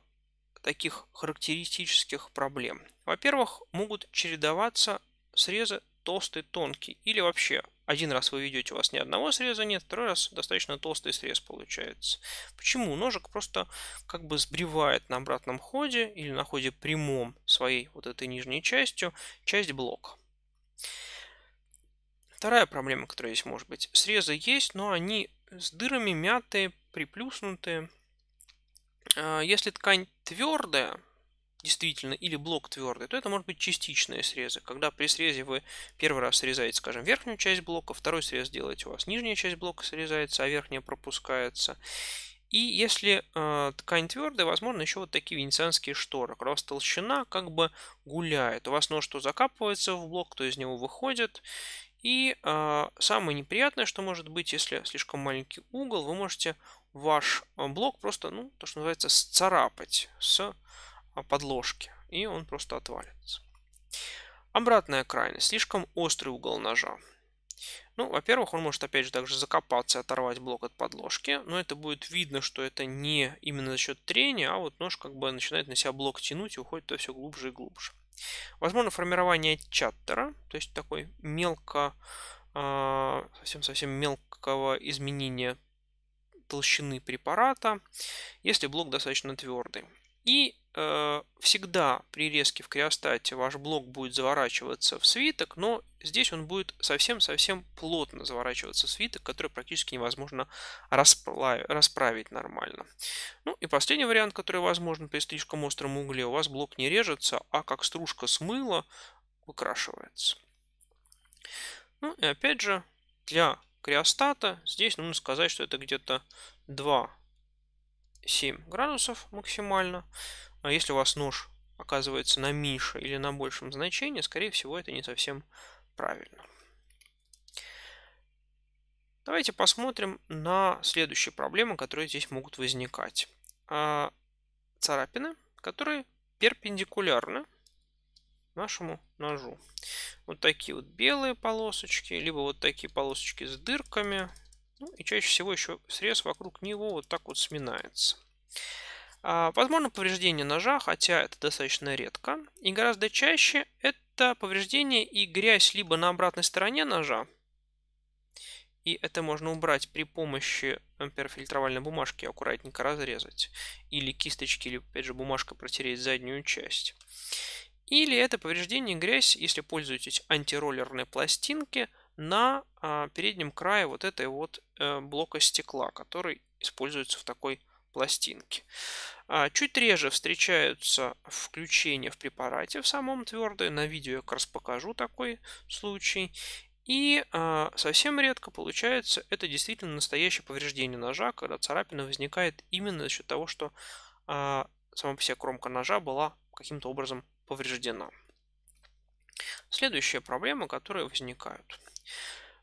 таких характеристических проблем. Во-первых, могут чередоваться срезы толстый, тонкий или вообще один раз вы ведете, у вас ни одного среза нет, второй раз достаточно толстый срез получается. Почему? Ножик просто как бы сбривает на обратном ходе или на ходе прямом своей вот этой нижней частью часть блока. Вторая проблема, которая здесь может быть. Срезы есть, но они с дырами мятые, приплюснутые. А, если ткань твердая, действительно или блок твердый, то это может быть частичные срезы, когда при срезе вы первый раз срезаете, скажем, верхнюю часть блока, второй срез делаете у вас нижняя часть блока срезается, а верхняя пропускается. И если э, ткань твердая, возможно, еще вот такие венецианские шторы. Когда у вас толщина как бы гуляет. У вас нож что закапывается в блок, то из него выходит. И э, самое неприятное, что может быть, если слишком маленький угол, вы можете ваш э, блок просто, ну, то, что называется, сцарапать с а, подложки, и он просто отвалится. Обратная крайность. Слишком острый угол ножа. Ну, во-первых, он может, опять же, также закопаться и оторвать блок от подложки, но это будет видно, что это не именно за счет трения, а вот нож как бы начинает на себя блок тянуть и уходит то все глубже и глубже. Возможно, формирование чаттера, то есть такой мелко, совсем-совсем а, мелкого изменения толщины препарата, если блок достаточно твердый. И э, всегда при резке в криостате ваш блок будет заворачиваться в свиток, но здесь он будет совсем-совсем плотно заворачиваться в свиток, который практически невозможно расплав... расправить нормально. Ну и последний вариант, который возможен при слишком остром угле, у вас блок не режется, а как стружка с выкрашивается. Ну и опять же, для криостата здесь нужно сказать, что это где-то 2 7 градусов максимально. А если у вас нож оказывается на меньше или на большем значении, скорее всего, это не совсем правильно. Давайте посмотрим на следующие проблемы, которые здесь могут возникать. А, царапины, которые перпендикулярны нашему ножу. Вот такие вот белые полосочки, либо вот такие полосочки с дырками, ну, и чаще всего еще срез вокруг него вот так вот сминается. А, возможно повреждение ножа, хотя это достаточно редко. И гораздо чаще это повреждение и грязь либо на обратной стороне ножа, и это можно убрать при помощи, например, фильтровальной бумажки, аккуратненько разрезать. Или кисточки, или, опять же, бумажка протереть заднюю часть. Или это повреждение грязь, если пользуетесь антироллерной пластинки – на а, переднем крае вот этой вот э, блока стекла, который используется в такой пластинке. А, чуть реже встречаются включения в препарате в самом твердой. На видео я как раз покажу такой случай. И а, совсем редко получается, это действительно настоящее повреждение ножа, когда царапина возникает именно за счет того, что сама по себе кромка ножа была каким-то образом повреждена. Следующая проблема, которая возникает.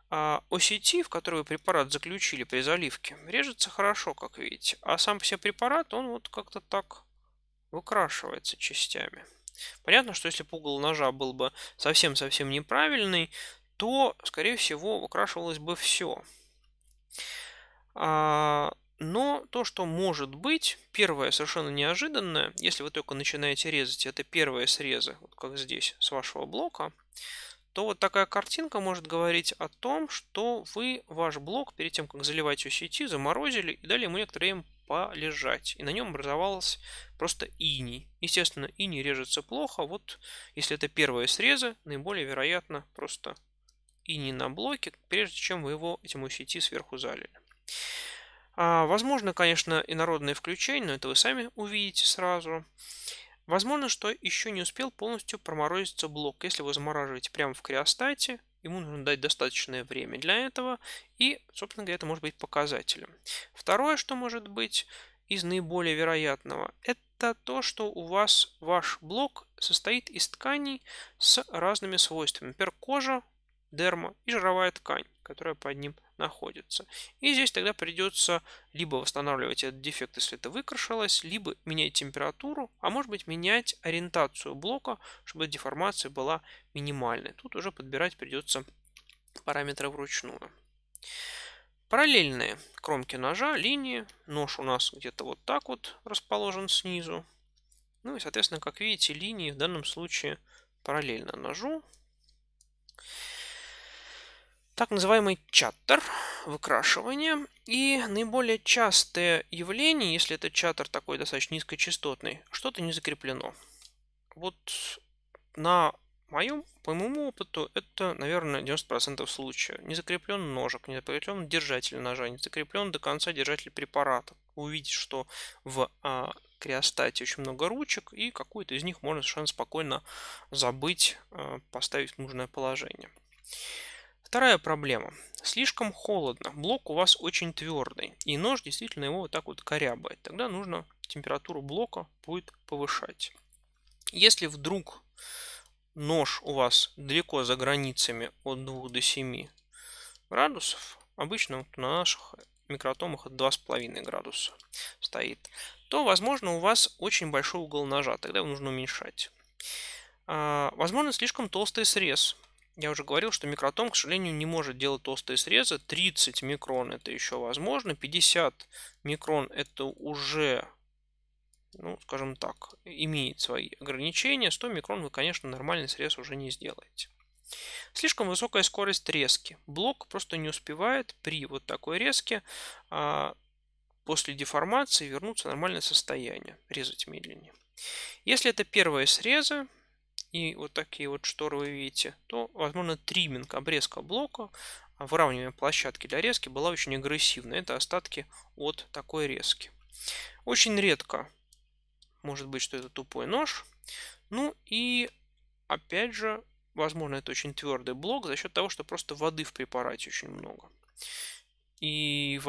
А OCT, в который вы препарат заключили при заливке, режется хорошо, как видите. А сам все препарат, он вот как-то так выкрашивается частями. Понятно, что если бы угол ножа был бы совсем-совсем неправильный, то, скорее всего, выкрашивалось бы все. А, но то, что может быть, первое совершенно неожиданное, если вы только начинаете резать, это первые срезы, вот как здесь, с вашего блока то вот такая картинка может говорить о том, что вы ваш блок перед тем, как заливать ее сети, заморозили и дали ему некоторое время полежать. И на нем образовалась просто ини. Естественно, ини режется плохо. Вот если это первые срезы, наиболее вероятно просто ини на блоке, прежде чем вы его этим сети сверху залили. А, возможно, конечно, инородные включения, но это вы сами увидите сразу. Возможно, что еще не успел полностью проморозиться блок. Если вы замораживаете прямо в криостате, ему нужно дать достаточное время для этого, и, собственно говоря, это может быть показателем. Второе, что может быть из наиболее вероятного, это то, что у вас ваш блок состоит из тканей с разными свойствами. Например, кожа дерма и жировая ткань, которая под ним находится. И здесь тогда придется либо восстанавливать этот дефект, если это выкрашилось, либо менять температуру, а может быть менять ориентацию блока, чтобы деформация была минимальной. Тут уже подбирать придется параметры вручную. Параллельные кромки ножа, линии. Нож у нас где-то вот так вот расположен снизу. Ну и, соответственно, как видите, линии в данном случае параллельно ножу так называемый чаттер, выкрашивания И наиболее частое явление, если это чаттер такой достаточно низкочастотный, что-то не закреплено. Вот на моем, по моему опыту, это, наверное, 90% случаев. Не закреплен ножик, не закреплен держатель ножа, не закреплен до конца держатель препарата. Увидеть, что в а, криостате очень много ручек, и какую-то из них можно совершенно спокойно забыть, а, поставить в нужное положение. Вторая проблема. Слишком холодно. Блок у вас очень твердый. И нож действительно его вот так вот корябает. Тогда нужно температуру блока будет повышать. Если вдруг нож у вас далеко за границами от 2 до 7 градусов, обычно вот на наших микротомах от 2,5 градуса стоит, то, возможно, у вас очень большой угол ножа, тогда его нужно уменьшать. А, возможно, слишком толстый срез. Я уже говорил, что микротом, к сожалению, не может делать толстые срезы. 30 микрон это еще возможно. 50 микрон это уже, ну, скажем так, имеет свои ограничения. 100 микрон вы, конечно, нормальный срез уже не сделаете. Слишком высокая скорость резки. Блок просто не успевает при вот такой резке а, после деформации вернуться в нормальное состояние. Резать медленнее. Если это первые срезы, и вот такие вот шторы вы видите, то, возможно, триминг обрезка блока, а выравнивание площадки для резки была очень агрессивна. Это остатки от такой резки. Очень редко может быть, что это тупой нож. Ну и, опять же, возможно, это очень твердый блок за счет того, что просто воды в препарате очень много и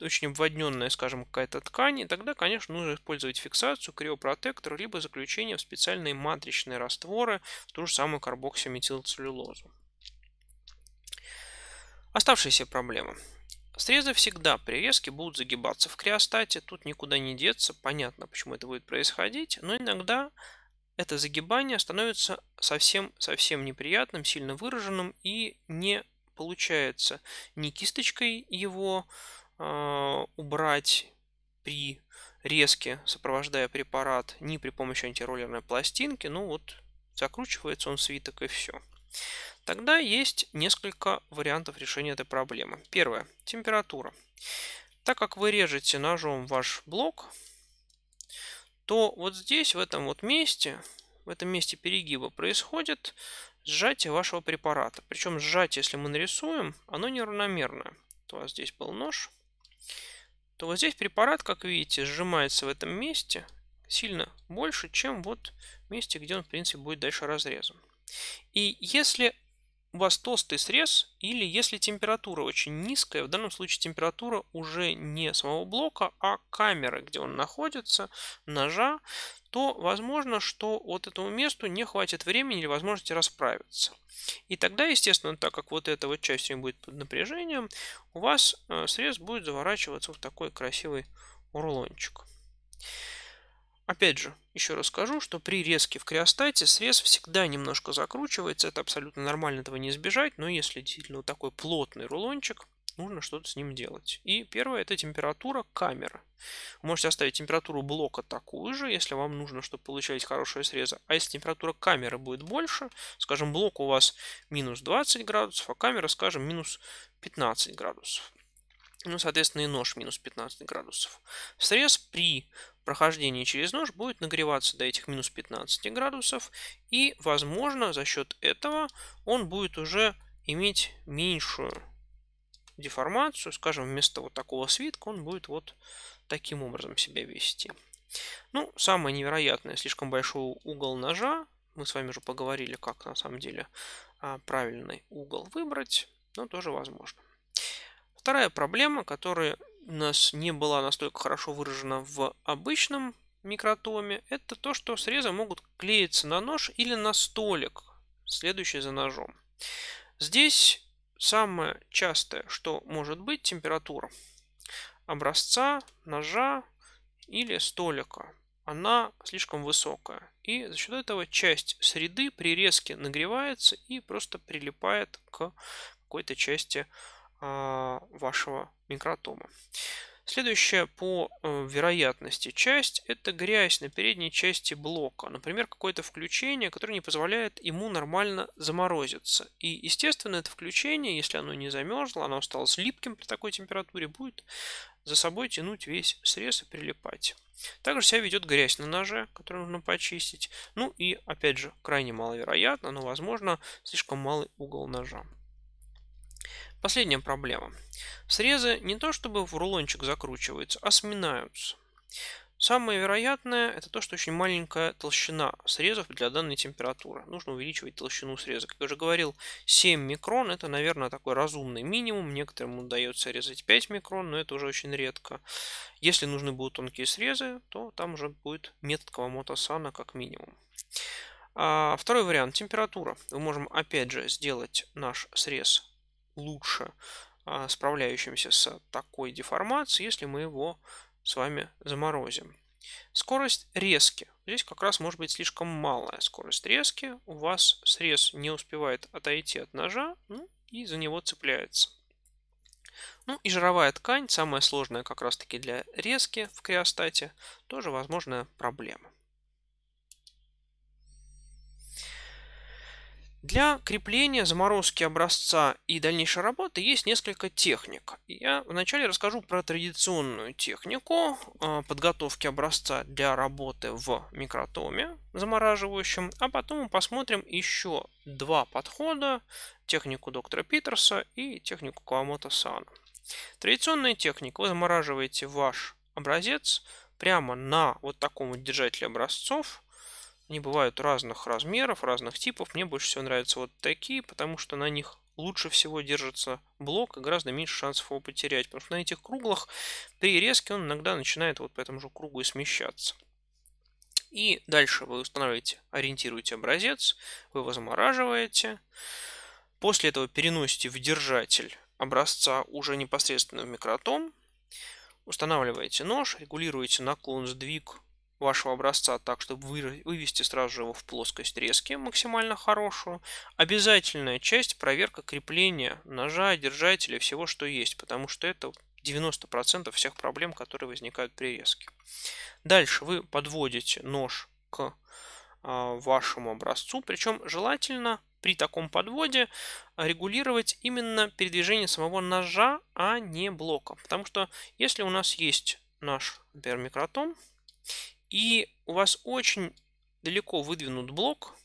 очень обводненная, скажем, какая-то ткань, и тогда, конечно, нужно использовать фиксацию, криопротектор, либо заключение в специальные матричные растворы, в ту же самую карбоксиметилцеллюлозу. Оставшаяся проблема: Срезы всегда при резке будут загибаться в криостате, тут никуда не деться, понятно, почему это будет происходить, но иногда это загибание становится совсем-совсем неприятным, сильно выраженным и не получается не кисточкой его э, убрать при резке, сопровождая препарат, не при помощи антироллерной пластинки. Ну вот, закручивается он свиток и все. Тогда есть несколько вариантов решения этой проблемы. Первое. Температура. Так как вы режете ножом ваш блок, то вот здесь, в этом вот месте, в этом месте перегиба происходит сжатие вашего препарата. Причем сжатие, если мы нарисуем, оно неравномерное. То у вас здесь был нож, то вот здесь препарат, как видите, сжимается в этом месте сильно больше, чем вот в месте, где он, в принципе, будет дальше разрезан. И если у вас толстый срез или если температура очень низкая, в данном случае температура уже не самого блока, а камеры, где он находится, ножа, то возможно, что вот этому месту не хватит времени или возможности расправиться. И тогда, естественно, так как вот эта вот часть будет под напряжением, у вас э, срез будет заворачиваться в такой красивый рулончик. Опять же, еще раз скажу, что при резке в криостате срез всегда немножко закручивается. Это абсолютно нормально, этого не избежать. Но если действительно вот такой плотный рулончик, нужно что-то с ним делать. И первое это температура камеры. Вы можете оставить температуру блока такую же, если вам нужно, чтобы получались хорошие срезы. А если температура камеры будет больше, скажем, блок у вас минус 20 градусов, а камера, скажем, минус 15 градусов. Ну, соответственно, и нож минус 15 градусов. Срез при прохождении через нож будет нагреваться до этих минус 15 градусов. И, возможно, за счет этого он будет уже иметь меньшую деформацию, скажем, вместо вот такого свитка он будет вот таким образом себя вести. Ну, самое невероятное, слишком большой угол ножа. Мы с вами уже поговорили, как на самом деле а, правильный угол выбрать, но тоже возможно. Вторая проблема, которая у нас не была настолько хорошо выражена в обычном микротоме, это то, что срезы могут клеиться на нож или на столик, следующий за ножом. Здесь Самое частое, что может быть, температура образца, ножа или столика. Она слишком высокая. И за счет этого часть среды при резке нагревается и просто прилипает к какой-то части а, вашего микротома. Следующая по э, вероятности часть – это грязь на передней части блока. Например, какое-то включение, которое не позволяет ему нормально заморозиться. И, естественно, это включение, если оно не замерзло, оно осталось липким при такой температуре, будет за собой тянуть весь срез и прилипать. Также себя ведет грязь на ноже, которую нужно почистить. Ну и, опять же, крайне маловероятно, но, возможно, слишком малый угол ножа. Последняя проблема. Срезы не то чтобы в рулончик закручиваются, а сминаются. Самое вероятное это то, что очень маленькая толщина срезов для данной температуры. Нужно увеличивать толщину среза. Как я уже говорил, 7 микрон это, наверное, такой разумный минимум. Некоторым удается резать 5 микрон, но это уже очень редко. Если нужны будут тонкие срезы, то там уже будет метод кавамото как минимум. А второй вариант – температура. Мы можем опять же сделать наш срез лучше а, справляющимся с такой деформацией, если мы его с вами заморозим. Скорость резки. Здесь как раз может быть слишком малая скорость резки. У вас срез не успевает отойти от ножа ну, и за него цепляется. Ну и жировая ткань, самая сложная как раз таки для резки в криостате, тоже возможная проблема. Для крепления, заморозки образца и дальнейшей работы есть несколько техник. Я вначале расскажу про традиционную технику а, подготовки образца для работы в микротоме замораживающем, а потом мы посмотрим еще два подхода, технику доктора Питерса и технику Кавамото Сана. Традиционная техника. Вы замораживаете ваш образец прямо на вот таком вот держателе образцов, они бывают разных размеров, разных типов. Мне больше всего нравятся вот такие, потому что на них лучше всего держится блок и гораздо меньше шансов его потерять. Потому что на этих круглых при резке он иногда начинает вот по этому же кругу и смещаться. И дальше вы устанавливаете, ориентируете образец, вы его замораживаете. После этого переносите в держатель образца уже непосредственно в микротом. Устанавливаете нож, регулируете наклон, сдвиг, вашего образца так, чтобы вывести сразу же его в плоскость резки максимально хорошую. Обязательная часть проверка крепления ножа, держателя, всего, что есть, потому что это 90% всех проблем, которые возникают при резке. Дальше вы подводите нож к а, вашему образцу, причем желательно при таком подводе а, регулировать именно передвижение самого ножа, а не блока. Потому что если у нас есть наш, например, микротон, и у вас очень далеко выдвинут блок,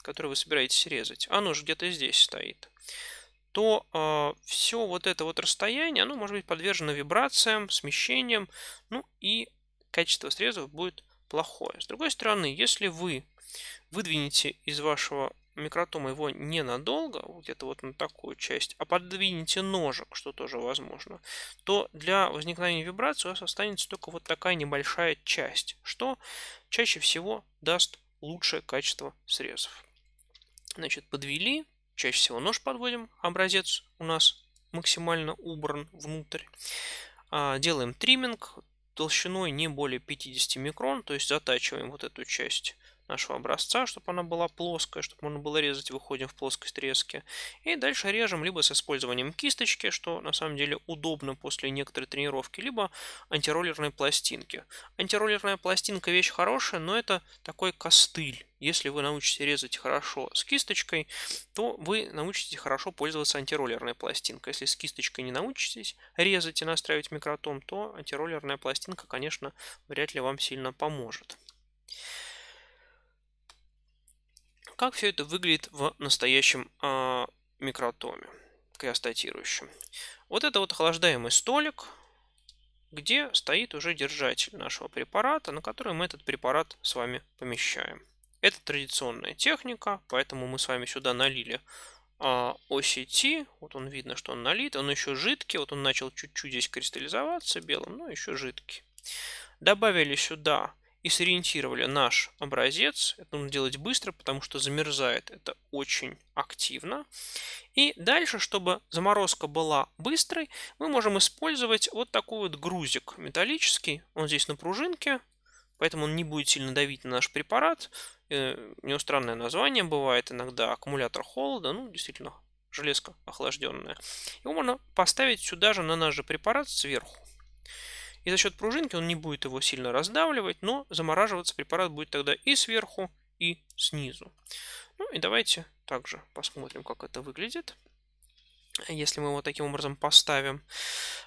который вы собираетесь резать, оно же где-то здесь стоит, то э, а, все вот это вот расстояние, оно может быть подвержено вибрациям, смещениям, ну и качество срезов будет плохое. С другой стороны, если вы выдвинете из вашего микротом его ненадолго, где-то вот на такую часть, а подвинете ножик, что тоже возможно, то для возникновения вибрации у вас останется только вот такая небольшая часть, что чаще всего даст лучшее качество срезов. Значит, подвели, чаще всего нож подводим, образец у нас максимально убран внутрь. А, делаем триминг толщиной не более 50 микрон, то есть затачиваем вот эту часть нашего образца, чтобы она была плоская, чтобы можно было резать. Выходим в плоскость резки. И дальше режем либо с использованием кисточки, что на самом деле удобно после некоторой тренировки, либо антироллерной пластинки. Антироллерная пластинка вещь хорошая, но это такой костыль. Если вы научитесь резать хорошо с кисточкой, то вы научитесь хорошо пользоваться антироллерной пластинкой. Если с кисточкой не научитесь резать и настраивать микротом, то антироллерная пластинка, конечно, вряд ли вам сильно поможет как все это выглядит в настоящем э, а, микротоме крестатирующем. Вот это вот охлаждаемый столик, где стоит уже держатель нашего препарата, на который мы этот препарат с вами помещаем. Это традиционная техника, поэтому мы с вами сюда налили а, OCT. Вот он видно, что он налит. Он еще жидкий. Вот он начал чуть-чуть здесь кристаллизоваться белым, но еще жидкий. Добавили сюда и сориентировали наш образец. Это нужно делать быстро, потому что замерзает это очень активно. И дальше, чтобы заморозка была быстрой, мы можем использовать вот такой вот грузик металлический. Он здесь на пружинке, поэтому он не будет сильно давить на наш препарат. Э, у него странное название бывает иногда, аккумулятор холода, ну, действительно, железка охлажденная. Его можно поставить сюда же на наш же препарат сверху. И за счет пружинки он не будет его сильно раздавливать, но замораживаться препарат будет тогда и сверху, и снизу. Ну и давайте также посмотрим, как это выглядит если мы его таким образом поставим.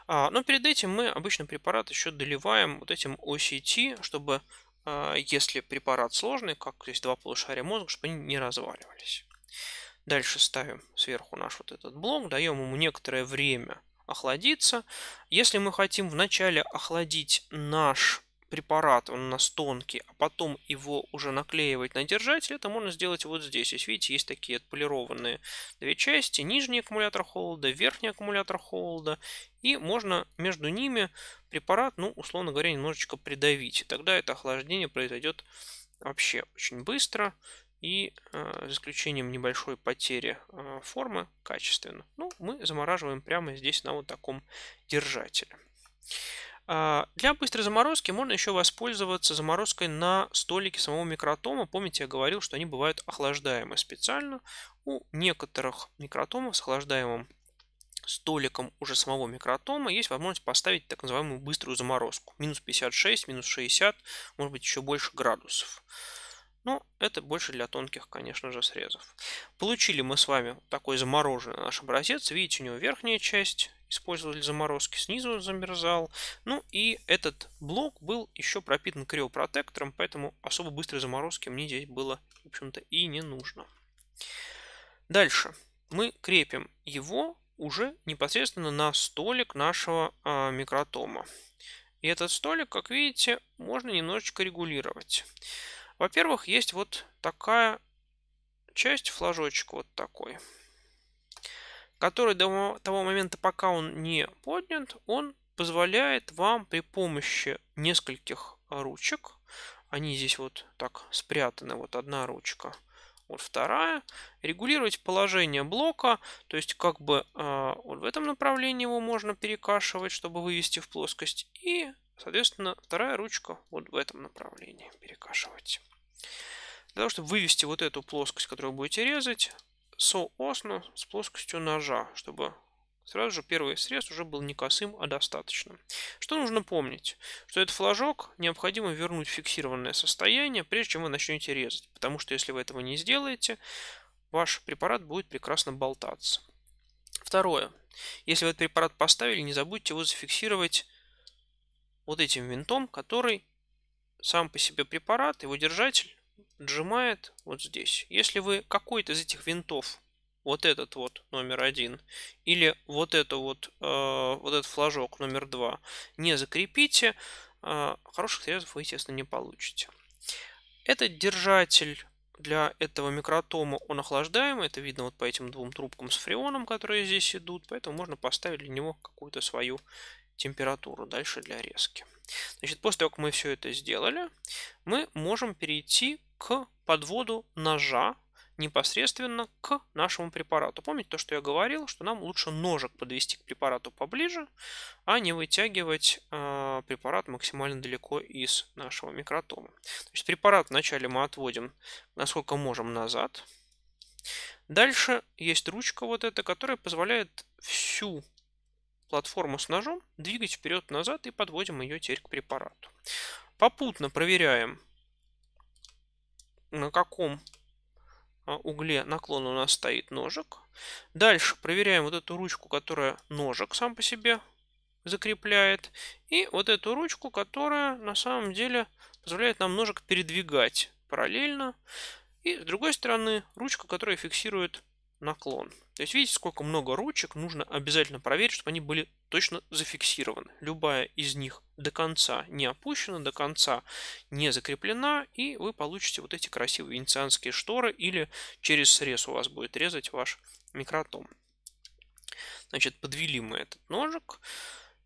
А, но перед этим мы обычно препарат еще доливаем вот этим OCT, чтобы а, если препарат сложный, как здесь два полушария мозга, чтобы они не разваливались. Дальше ставим сверху наш вот этот блок, даем ему некоторое время охладиться. Если мы хотим вначале охладить наш препарат, он у нас тонкий, а потом его уже наклеивать на держатель, это можно сделать вот здесь. Здесь, видите, есть такие отполированные две части, нижний аккумулятор холода, верхний аккумулятор холода, и можно между ними препарат, ну, условно говоря, немножечко придавить. И тогда это охлаждение произойдет вообще очень быстро и э, за исключением небольшой потери э, формы качественно, ну, мы замораживаем прямо здесь на вот таком держателе. А, для быстрой заморозки можно еще воспользоваться заморозкой на столике самого микротома. Помните, я говорил, что они бывают охлаждаемы специально. У некоторых микротомов с охлаждаемым столиком уже самого микротома, есть возможность поставить так называемую быструю заморозку. Минус 56, минус 60, может быть еще больше градусов. Но ну, это больше для тонких, конечно же, срезов. Получили мы с вами такой замороженный наш образец. Видите, у него верхняя часть использовали заморозки, снизу замерзал. Ну и этот блок был еще пропитан криопротектором, поэтому особо быстрой заморозки мне здесь было, в общем-то, и не нужно. Дальше мы крепим его уже непосредственно на столик нашего э, микротома. И этот столик, как видите, можно немножечко регулировать. Во-первых, есть вот такая часть, флажочек вот такой, который до того момента, пока он не поднят, он позволяет вам при помощи нескольких ручек, они здесь вот так спрятаны, вот одна ручка, вот вторая, регулировать положение блока, то есть как бы э, вот в этом направлении его можно перекашивать, чтобы вывести в плоскость, и, соответственно, вторая ручка вот в этом направлении перекашивать. Для того, чтобы вывести вот эту плоскость, которую будете резать, соосно с плоскостью ножа, чтобы сразу же первый срез уже был не косым, а достаточным. Что нужно помнить? Что этот флажок необходимо вернуть в фиксированное состояние, прежде чем вы начнете резать. Потому что если вы этого не сделаете, ваш препарат будет прекрасно болтаться. Второе. Если вы этот препарат поставили, не забудьте его зафиксировать вот этим винтом, который сам по себе препарат, его держатель отжимает вот здесь. Если вы какой-то из этих винтов, вот этот вот номер один, или вот это вот, э, вот этот флажок номер два, не закрепите, э, хороших средств вы, естественно, не получите. Этот держатель для этого микротома он охлаждаемый. Это видно вот по этим двум трубкам с фреоном, которые здесь идут. Поэтому можно поставить для него какую-то свою температуру дальше для резки. Значит, после того, как мы все это сделали, мы можем перейти к подводу ножа непосредственно к нашему препарату. Помните то, что я говорил, что нам лучше ножик подвести к препарату поближе, а не вытягивать э, препарат максимально далеко из нашего микротома. То есть препарат вначале мы отводим насколько можем назад. Дальше есть ручка вот эта, которая позволяет всю платформу с ножом, двигать вперед-назад и подводим ее теперь к препарату. Попутно проверяем, на каком а, угле наклона у нас стоит ножик. Дальше проверяем вот эту ручку, которая ножик сам по себе закрепляет. И вот эту ручку, которая на самом деле позволяет нам ножик передвигать параллельно. И с другой стороны ручка, которая фиксирует наклон. То есть видите, сколько много ручек, нужно обязательно проверить, чтобы они были точно зафиксированы. Любая из них до конца не опущена, до конца не закреплена, и вы получите вот эти красивые венецианские шторы или через срез у вас будет резать ваш микротом. Значит, подвели мы этот ножик.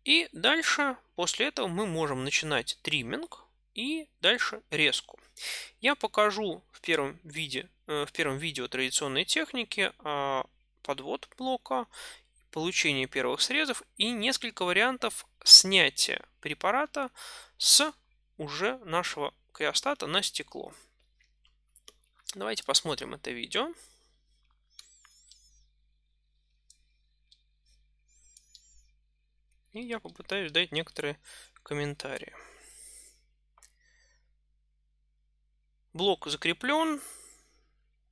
И дальше, после этого мы можем начинать триминг и дальше резку. Я покажу в первом, виде, э, в первом видео традиционной техники а, подвод блока, получение первых срезов и несколько вариантов снятия препарата с уже нашего криостата на стекло. Давайте посмотрим это видео. И я попытаюсь дать некоторые комментарии. Блок закреплен.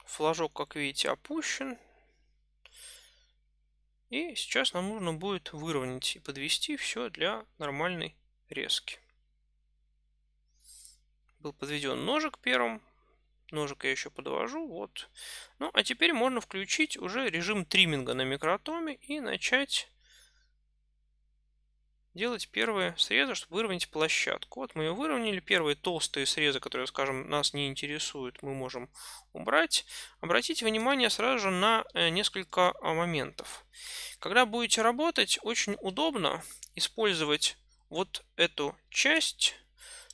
Флажок, как видите, опущен. И сейчас нам нужно будет выровнять и подвести все для нормальной резки. Был подведен ножик первым. Ножик я еще подвожу. Вот. Ну, а теперь можно включить уже режим триминга на микротоме и начать делать первые срезы, чтобы выровнять площадку. Вот мы ее выровняли. Первые толстые срезы, которые, скажем, нас не интересуют, мы можем убрать. Обратите внимание сразу же на э, несколько а, моментов. Когда будете работать, очень удобно использовать вот эту часть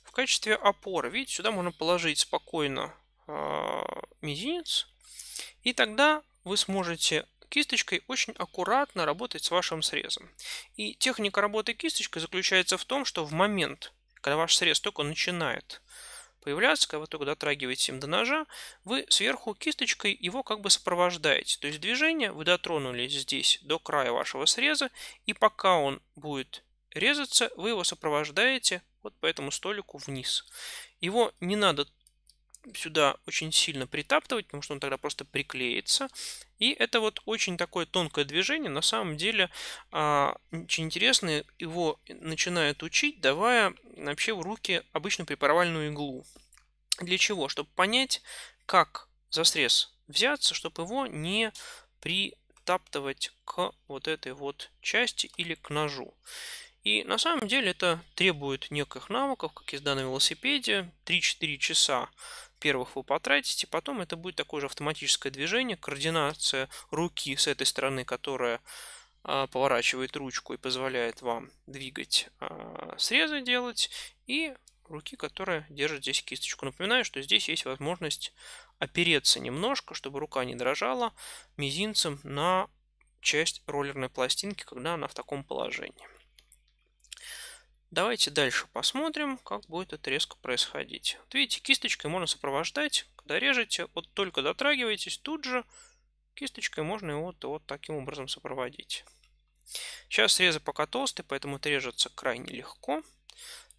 в качестве опоры. Видите, сюда можно положить спокойно а, мизинец. И тогда вы сможете Кисточкой очень аккуратно работать с вашим срезом. И техника работы кисточкой заключается в том, что в момент, когда ваш срез только начинает появляться, когда вы только дотрагиваете им до ножа, вы сверху кисточкой его как бы сопровождаете. То есть движение вы дотронулись здесь до края вашего среза, и пока он будет резаться, вы его сопровождаете вот по этому столику вниз. Его не надо сюда очень сильно притаптывать, потому что он тогда просто приклеится. И это вот очень такое тонкое движение, на самом деле а, очень интересно, его начинают учить, давая вообще в руки обычную припаровальную иглу. Для чего? Чтобы понять, как за срез взяться, чтобы его не притаптывать к вот этой вот части или к ножу. И на самом деле это требует неких навыков, как езда на велосипеде. 3-4 часа первых вы потратите, потом это будет такое же автоматическое движение, координация руки с этой стороны, которая а, поворачивает ручку и позволяет вам двигать а, срезы делать, и руки, которая держит здесь кисточку. Напоминаю, что здесь есть возможность опереться немножко, чтобы рука не дрожала мизинцем на часть роллерной пластинки, когда она в таком положении. Давайте дальше посмотрим, как будет отрезка происходить. Вот видите, кисточкой можно сопровождать. Когда режете, вот только дотрагиваетесь, тут же кисточкой можно его вот, вот таким образом сопроводить. Сейчас срезы пока толстые, поэтому это крайне легко.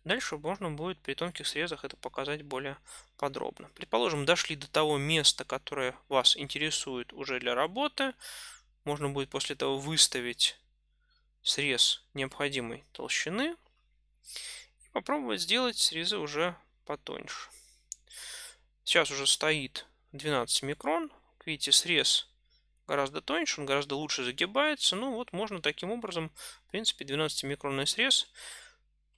Дальше можно будет при тонких срезах это показать более подробно. Предположим, дошли до того места, которое вас интересует уже для работы. Можно будет после этого выставить срез необходимой толщины. И попробовать сделать срезы уже потоньше. Сейчас уже стоит 12 микрон. Как видите, срез гораздо тоньше, он гораздо лучше загибается. Ну вот можно таким образом, в принципе, 12-микронный срез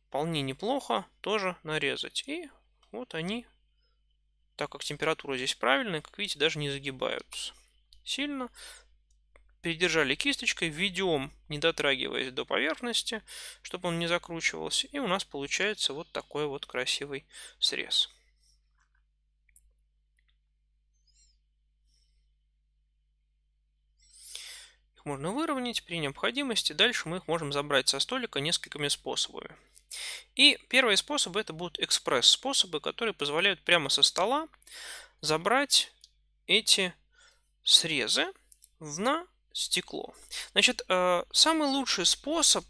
вполне неплохо тоже нарезать. И вот они, так как температура здесь правильная, как видите, даже не загибаются сильно передержали кисточкой, ведем, не дотрагиваясь до поверхности, чтобы он не закручивался. И у нас получается вот такой вот красивый срез. Их можно выровнять при необходимости. Дальше мы их можем забрать со столика несколькими способами. И первый способ это будут экспресс-способы, которые позволяют прямо со стола забрать эти срезы на стекло. Значит, э, самый лучший способ,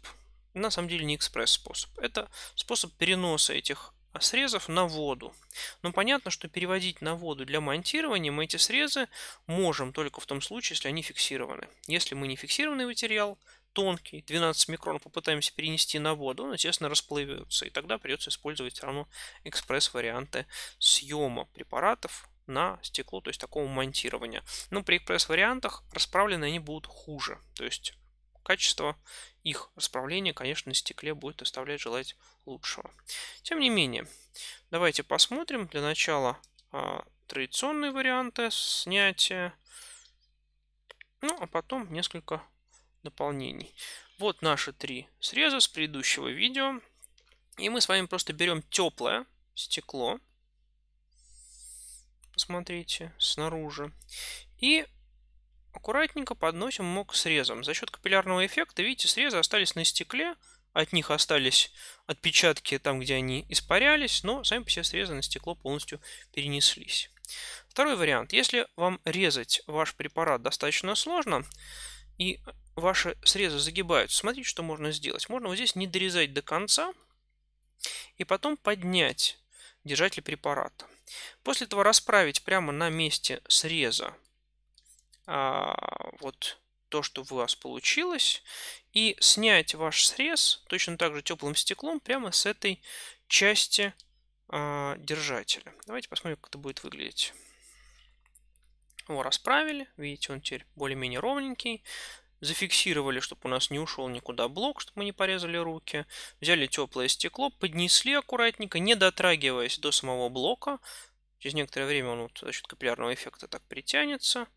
на самом деле не экспресс-способ, это способ переноса этих срезов на воду. Но ну, понятно, что переводить на воду для монтирования мы эти срезы можем только в том случае, если они фиксированы. Если мы не фиксированный материал, тонкий, 12 микрон попытаемся перенести на воду, он, естественно, расплывется. И тогда придется использовать все равно экспресс-варианты съема препаратов на стекло, то есть такого монтирования. Но при экспресс-вариантах расправлены они будут хуже. То есть качество их расправления, конечно, на стекле будет оставлять желать лучшего. Тем не менее, давайте посмотрим для начала а, традиционные варианты снятия, ну а потом несколько дополнений. Вот наши три среза с предыдущего видео. И мы с вами просто берем теплое стекло, посмотрите, снаружи. И аккуратненько подносим мок срезом. За счет капиллярного эффекта, видите, срезы остались на стекле, от них остались отпечатки там, где они испарялись, но сами все срезы на стекло полностью перенеслись. Второй вариант. Если вам резать ваш препарат достаточно сложно, и ваши срезы загибаются, смотрите, что можно сделать. Можно вот здесь не дорезать до конца, и потом поднять держатель препарата. После этого расправить прямо на месте среза а, вот то, что у вас получилось, и снять ваш срез точно так же теплым стеклом прямо с этой части а, держателя. Давайте посмотрим, как это будет выглядеть. Его расправили, видите, он теперь более-менее ровненький зафиксировали, чтобы у нас не ушел никуда блок, чтобы мы не порезали руки. Взяли теплое стекло, поднесли аккуратненько, не дотрагиваясь до самого блока. Через некоторое время он вот за счет капиллярного эффекта так притянется.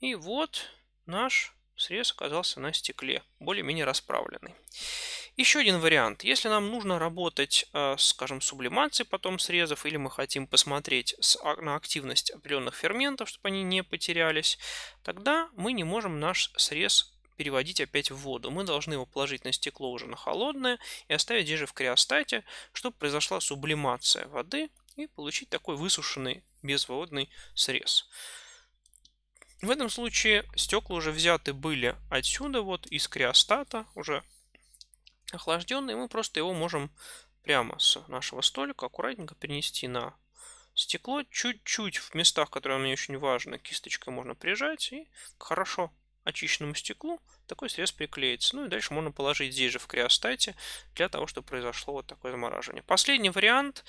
И вот наш срез оказался на стекле, более-менее расправленный. Еще один вариант. Если нам нужно работать, э, скажем, сублимацией потом срезов, или мы хотим посмотреть а, на активность определенных ферментов, чтобы они не потерялись, тогда мы не можем наш срез переводить опять в воду. Мы должны его положить на стекло уже на холодное и оставить здесь же в криостате, чтобы произошла сублимация воды и получить такой высушенный безводный срез. В этом случае стекла уже взяты были отсюда, вот из криостата, уже охлажденный, мы просто его можем прямо с нашего столика аккуратненько перенести на стекло. Чуть-чуть в местах, которые мне очень важны, кисточкой можно прижать и хорошо очищенному стеклу такой срез приклеится. Ну и дальше можно положить здесь же в криостате для того, чтобы произошло вот такое замораживание. Последний вариант,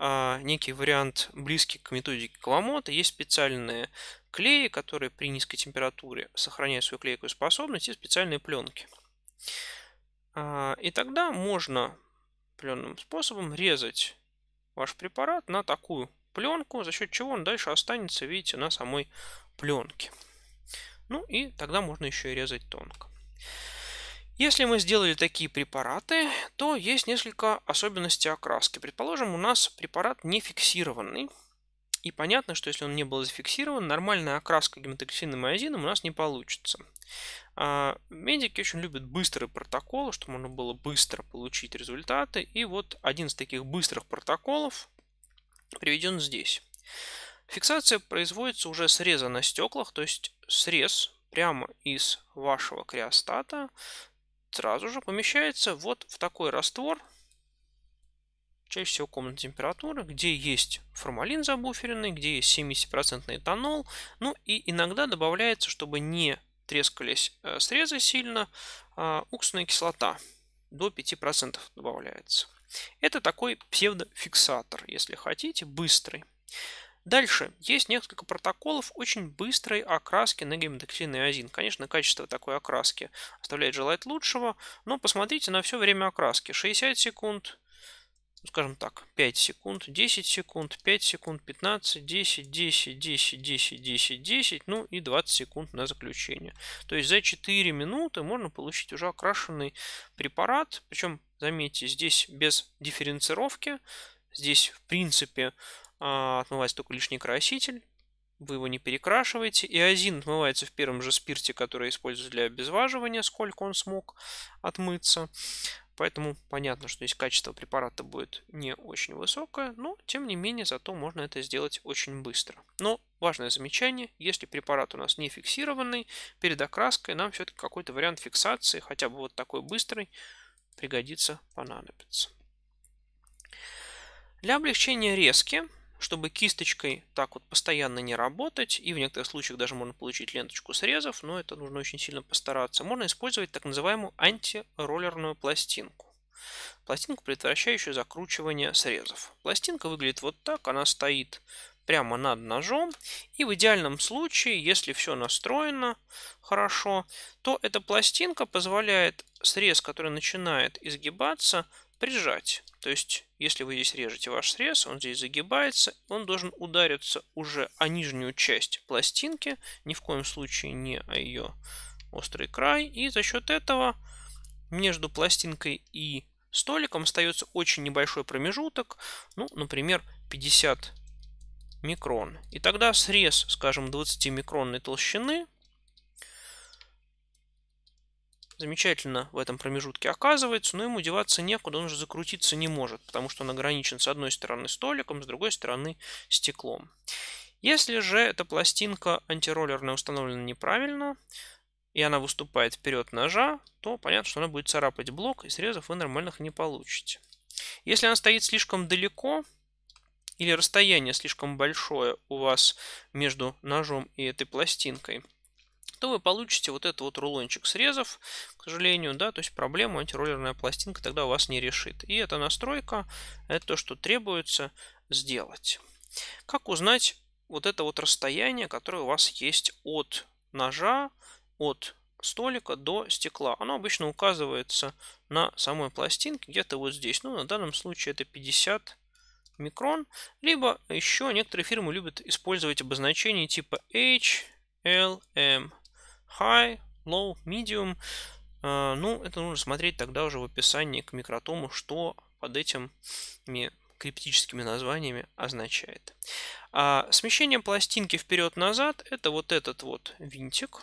э, некий вариант близкий к методике Каламота. Есть специальные клеи, которые при низкой температуре сохраняют свою клейкую способность и специальные пленки. А, и тогда можно пленным способом резать ваш препарат на такую пленку, за счет чего он дальше останется, видите, на самой пленке. Ну и тогда можно еще и резать тонко. Если мы сделали такие препараты, то есть несколько особенностей окраски. Предположим, у нас препарат не фиксированный, и понятно, что если он не был зафиксирован, нормальная окраска гематоксином и азином у нас не получится. А медики очень любят быстрые протоколы, чтобы можно было быстро получить результаты. И вот один из таких быстрых протоколов приведен здесь. Фиксация производится уже среза на стеклах, то есть срез прямо из вашего криостата сразу же помещается вот в такой раствор, чаще всего комнатной температуры, где есть формалин забуференный, где есть 70% этанол. Ну и иногда добавляется, чтобы не трескались э, срезы сильно, а, уксусная кислота до 5% добавляется. Это такой псевдофиксатор, если хотите, быстрый. Дальше есть несколько протоколов очень быстрой окраски на гематоксин и азин. Конечно, качество такой окраски оставляет желать лучшего, но посмотрите на все время окраски. 60 секунд, скажем так, 5 секунд, 10 секунд, 5 секунд, 15, 10, 10, 10, 10, 10, 10, ну и 20 секунд на заключение. То есть за 4 минуты можно получить уже окрашенный препарат, причем, заметьте, здесь без дифференцировки, здесь в принципе а, отмывается только лишний краситель, вы его не перекрашиваете. и азин отмывается в первом же спирте, который используется для обезваживания, сколько он смог отмыться. Поэтому понятно, что здесь качество препарата будет не очень высокое, но тем не менее зато можно это сделать очень быстро. Но важное замечание, если препарат у нас не фиксированный, перед окраской нам все-таки какой-то вариант фиксации, хотя бы вот такой быстрый, пригодится, понадобится. Для облегчения резки чтобы кисточкой так вот постоянно не работать, и в некоторых случаях даже можно получить ленточку срезов, но это нужно очень сильно постараться, можно использовать так называемую антироллерную пластинку. Пластинку, предотвращающую закручивание срезов. Пластинка выглядит вот так, она стоит прямо над ножом. И в идеальном случае, если все настроено хорошо, то эта пластинка позволяет срез, который начинает изгибаться, прижать. То есть, если вы здесь режете ваш срез, он здесь загибается, он должен удариться уже о нижнюю часть пластинки, ни в коем случае не о ее острый край. И за счет этого между пластинкой и столиком остается очень небольшой промежуток, ну, например, 50 микрон. И тогда срез, скажем, 20 микронной толщины замечательно в этом промежутке оказывается, но ему деваться некуда, он же закрутиться не может, потому что он ограничен с одной стороны столиком, с другой стороны стеклом. Если же эта пластинка антироллерная установлена неправильно, и она выступает вперед ножа, то понятно, что она будет царапать блок, и срезов вы нормальных не получите. Если она стоит слишком далеко, или расстояние слишком большое у вас между ножом и этой пластинкой – то вы получите вот этот вот рулончик срезов, к сожалению, да, то есть проблему антироллерная пластинка тогда у вас не решит. И эта настройка, это то, что требуется сделать. Как узнать вот это вот расстояние, которое у вас есть от ножа, от столика до стекла. Оно обычно указывается на самой пластинке, где-то вот здесь. Ну, на данном случае это 50 микрон. Либо еще некоторые фирмы любят использовать обозначения типа H, L, M high, low, medium. А, ну, это нужно смотреть тогда уже в описании к микротому, что под этими криптическими названиями означает. А смещение пластинки вперед-назад – это вот этот вот винтик.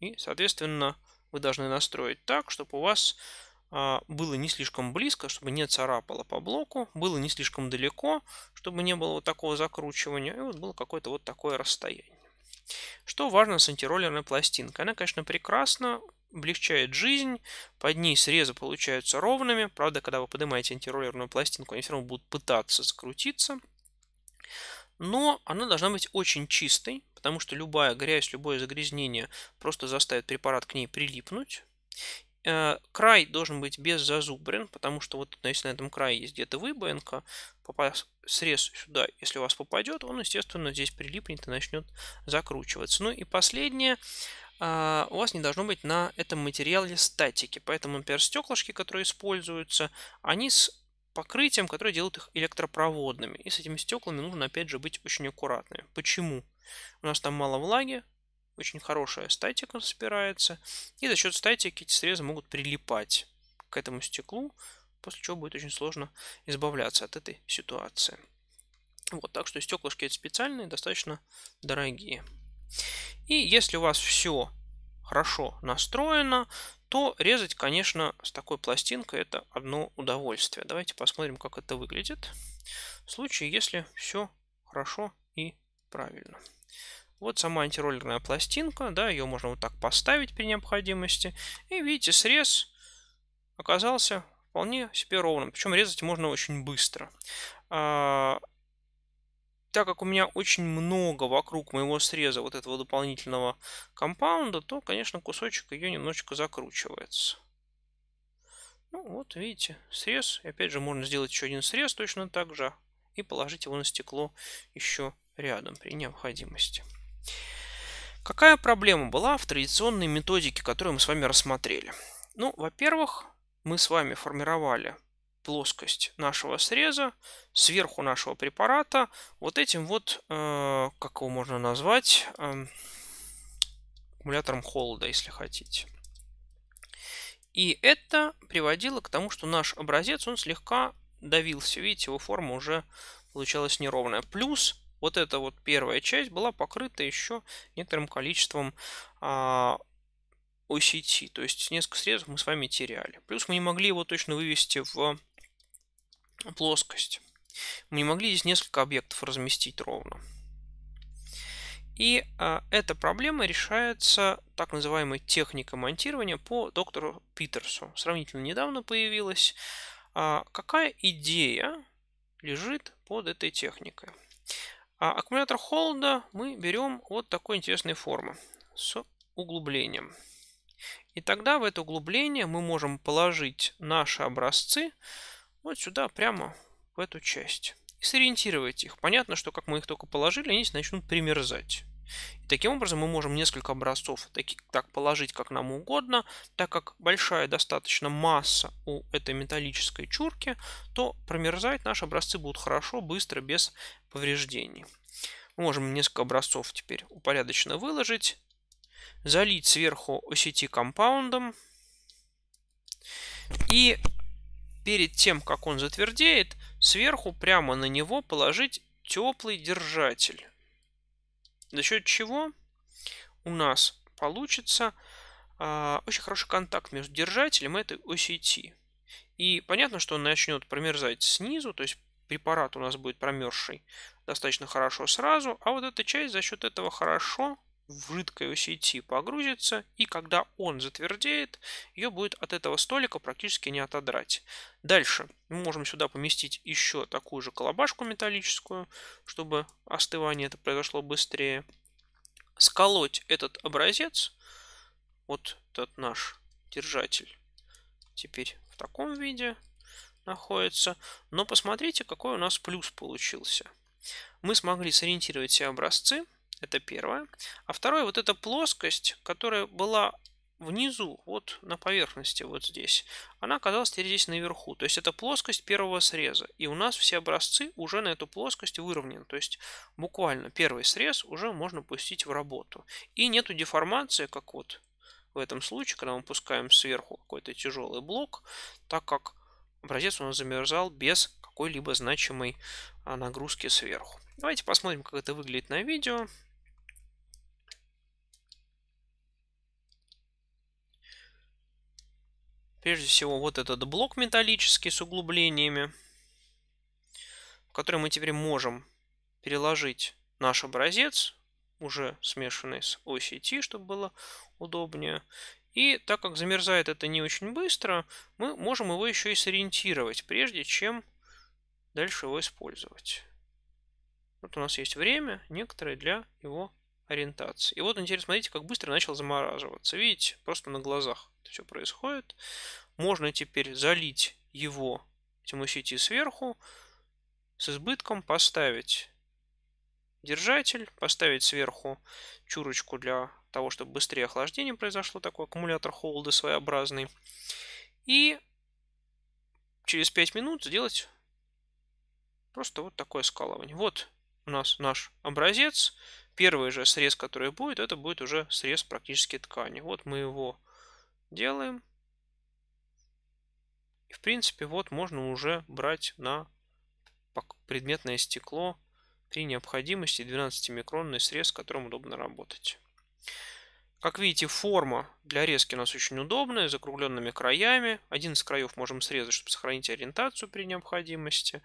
И, соответственно, вы должны настроить так, чтобы у вас а, было не слишком близко, чтобы не царапало по блоку, было не слишком далеко, чтобы не было вот такого закручивания, и вот было какое-то вот такое расстояние. Что важно с антироллерной пластинкой? Она, конечно, прекрасна, облегчает жизнь, под ней срезы получаются ровными. Правда, когда вы поднимаете антироллерную пластинку, они все равно будут пытаться закрутиться. Но она должна быть очень чистой, потому что любая грязь, любое загрязнение просто заставит препарат к ней прилипнуть. Э, край должен быть без зазубрин, потому что вот если на этом крае есть где-то выбоинка, попасть срез сюда, если у вас попадет, он, естественно, здесь прилипнет и начнет закручиваться. Ну и последнее, а, у вас не должно быть на этом материале статики, поэтому, например, стеклышки, которые используются, они с покрытием, которое делает их электропроводными. И с этими стеклами нужно, опять же, быть очень аккуратными. Почему? У нас там мало влаги, очень хорошая статика собирается, и за счет статики эти срезы могут прилипать к этому стеклу, после чего будет очень сложно избавляться от этой ситуации. Вот, так что стеклышки это специальные, достаточно дорогие. И если у вас все хорошо настроено, то резать, конечно, с такой пластинкой это одно удовольствие. Давайте посмотрим, как это выглядит в случае, если все хорошо и правильно. Вот сама антироллерная пластинка, да, ее можно вот так поставить при необходимости. И видите, срез оказался вполне себе ровным. Причем резать можно очень быстро. А, так как у меня очень много вокруг моего среза вот этого дополнительного компаунда, то, конечно, кусочек ее немножечко закручивается. Ну, вот видите, срез. И опять же, можно сделать еще один срез точно так же и положить его на стекло еще рядом при необходимости. Какая проблема была в традиционной методике, которую мы с вами рассмотрели? Ну, во-первых, мы с вами формировали плоскость нашего среза, сверху нашего препарата, вот этим вот, э, как его можно назвать, э, аккумулятором холода, если хотите. И это приводило к тому, что наш образец, он слегка давился. Видите, его форма уже получалась неровная. Плюс вот эта вот первая часть была покрыта еще некоторым количеством а, OCT, то есть несколько средств мы с вами теряли. Плюс мы не могли его точно вывести в плоскость. Мы не могли здесь несколько объектов разместить ровно. И а, эта проблема решается так называемой техникой монтирования по доктору Питерсу. Сравнительно недавно появилась. А, какая идея лежит под этой техникой? А аккумулятор холода мы берем вот такой интересной формы с углублением. И тогда в это углубление мы можем положить наши образцы вот сюда, прямо в эту часть. И сориентировать их. Понятно, что как мы их только положили, они начнут примерзать. И таким образом мы можем несколько образцов так положить, как нам угодно. Так как большая достаточно масса у этой металлической чурки, то промерзать наши образцы будут хорошо, быстро, без повреждений. Мы можем несколько образцов теперь упорядоченно выложить, залить сверху осети компаундом. И перед тем, как он затвердеет, сверху прямо на него положить теплый держатель. За счет чего у нас получится э, очень хороший контакт между держателем и этой оси T. И понятно, что он начнет промерзать снизу, то есть препарат у нас будет промерзший достаточно хорошо сразу, а вот эта часть за счет этого хорошо в жидкое сети погрузится, и когда он затвердеет, ее будет от этого столика практически не отодрать. Дальше мы можем сюда поместить еще такую же колобашку металлическую, чтобы остывание это произошло быстрее. Сколоть этот образец, вот этот наш держатель, теперь в таком виде находится. Но посмотрите, какой у нас плюс получился. Мы смогли сориентировать все образцы, это первое. А второе, вот эта плоскость, которая была внизу, вот на поверхности, вот здесь, она оказалась теперь здесь наверху. То есть это плоскость первого среза. И у нас все образцы уже на эту плоскость выровнены. То есть буквально первый срез уже можно пустить в работу. И нету деформации, как вот в этом случае, когда мы пускаем сверху какой-то тяжелый блок, так как образец у нас замерзал без какой-либо значимой а, нагрузки сверху. Давайте посмотрим, как это выглядит на видео. Прежде всего, вот этот блок металлический с углублениями, в который мы теперь можем переложить наш образец, уже смешанный с оси T, чтобы было удобнее. И так как замерзает это не очень быстро, мы можем его еще и сориентировать, прежде чем дальше его использовать. Вот у нас есть время некоторое для его ориентации. И вот интересно, смотрите, как быстро начал замораживаться. Видите, просто на глазах все происходит. Можно теперь залить его этим сети сверху, с избытком поставить держатель, поставить сверху чурочку для того, чтобы быстрее охлаждение произошло, такой аккумулятор холода своеобразный. И через 5 минут сделать просто вот такое скалывание. Вот у нас наш образец. Первый же срез, который будет, это будет уже срез практически ткани. Вот мы его Делаем. И в принципе, вот можно уже брать на предметное стекло при необходимости 12-микронный срез, с которым удобно работать. Как видите, форма для резки у нас очень удобная, с закругленными краями. Один из краев можем срезать, чтобы сохранить ориентацию при необходимости.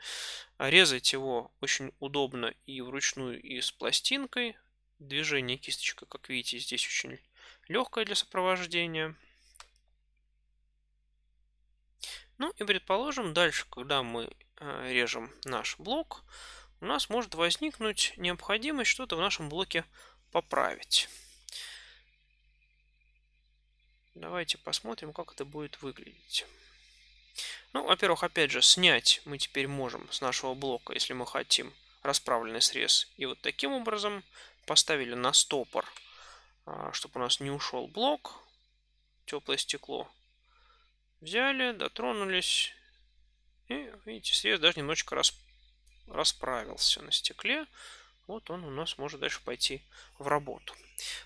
Резать его очень удобно и вручную, и с пластинкой. Движение кисточка, как видите, здесь очень легкое для сопровождения. Ну и предположим, дальше, когда мы э, режем наш блок, у нас может возникнуть необходимость что-то в нашем блоке поправить. Давайте посмотрим, как это будет выглядеть. Ну, во-первых, опять же, снять мы теперь можем с нашего блока, если мы хотим, расправленный срез. И вот таким образом поставили на стопор, а, чтобы у нас не ушел блок, теплое стекло. Взяли, дотронулись. И, видите, срез даже немножечко рас... расправился на стекле. Вот он у нас может дальше пойти в работу.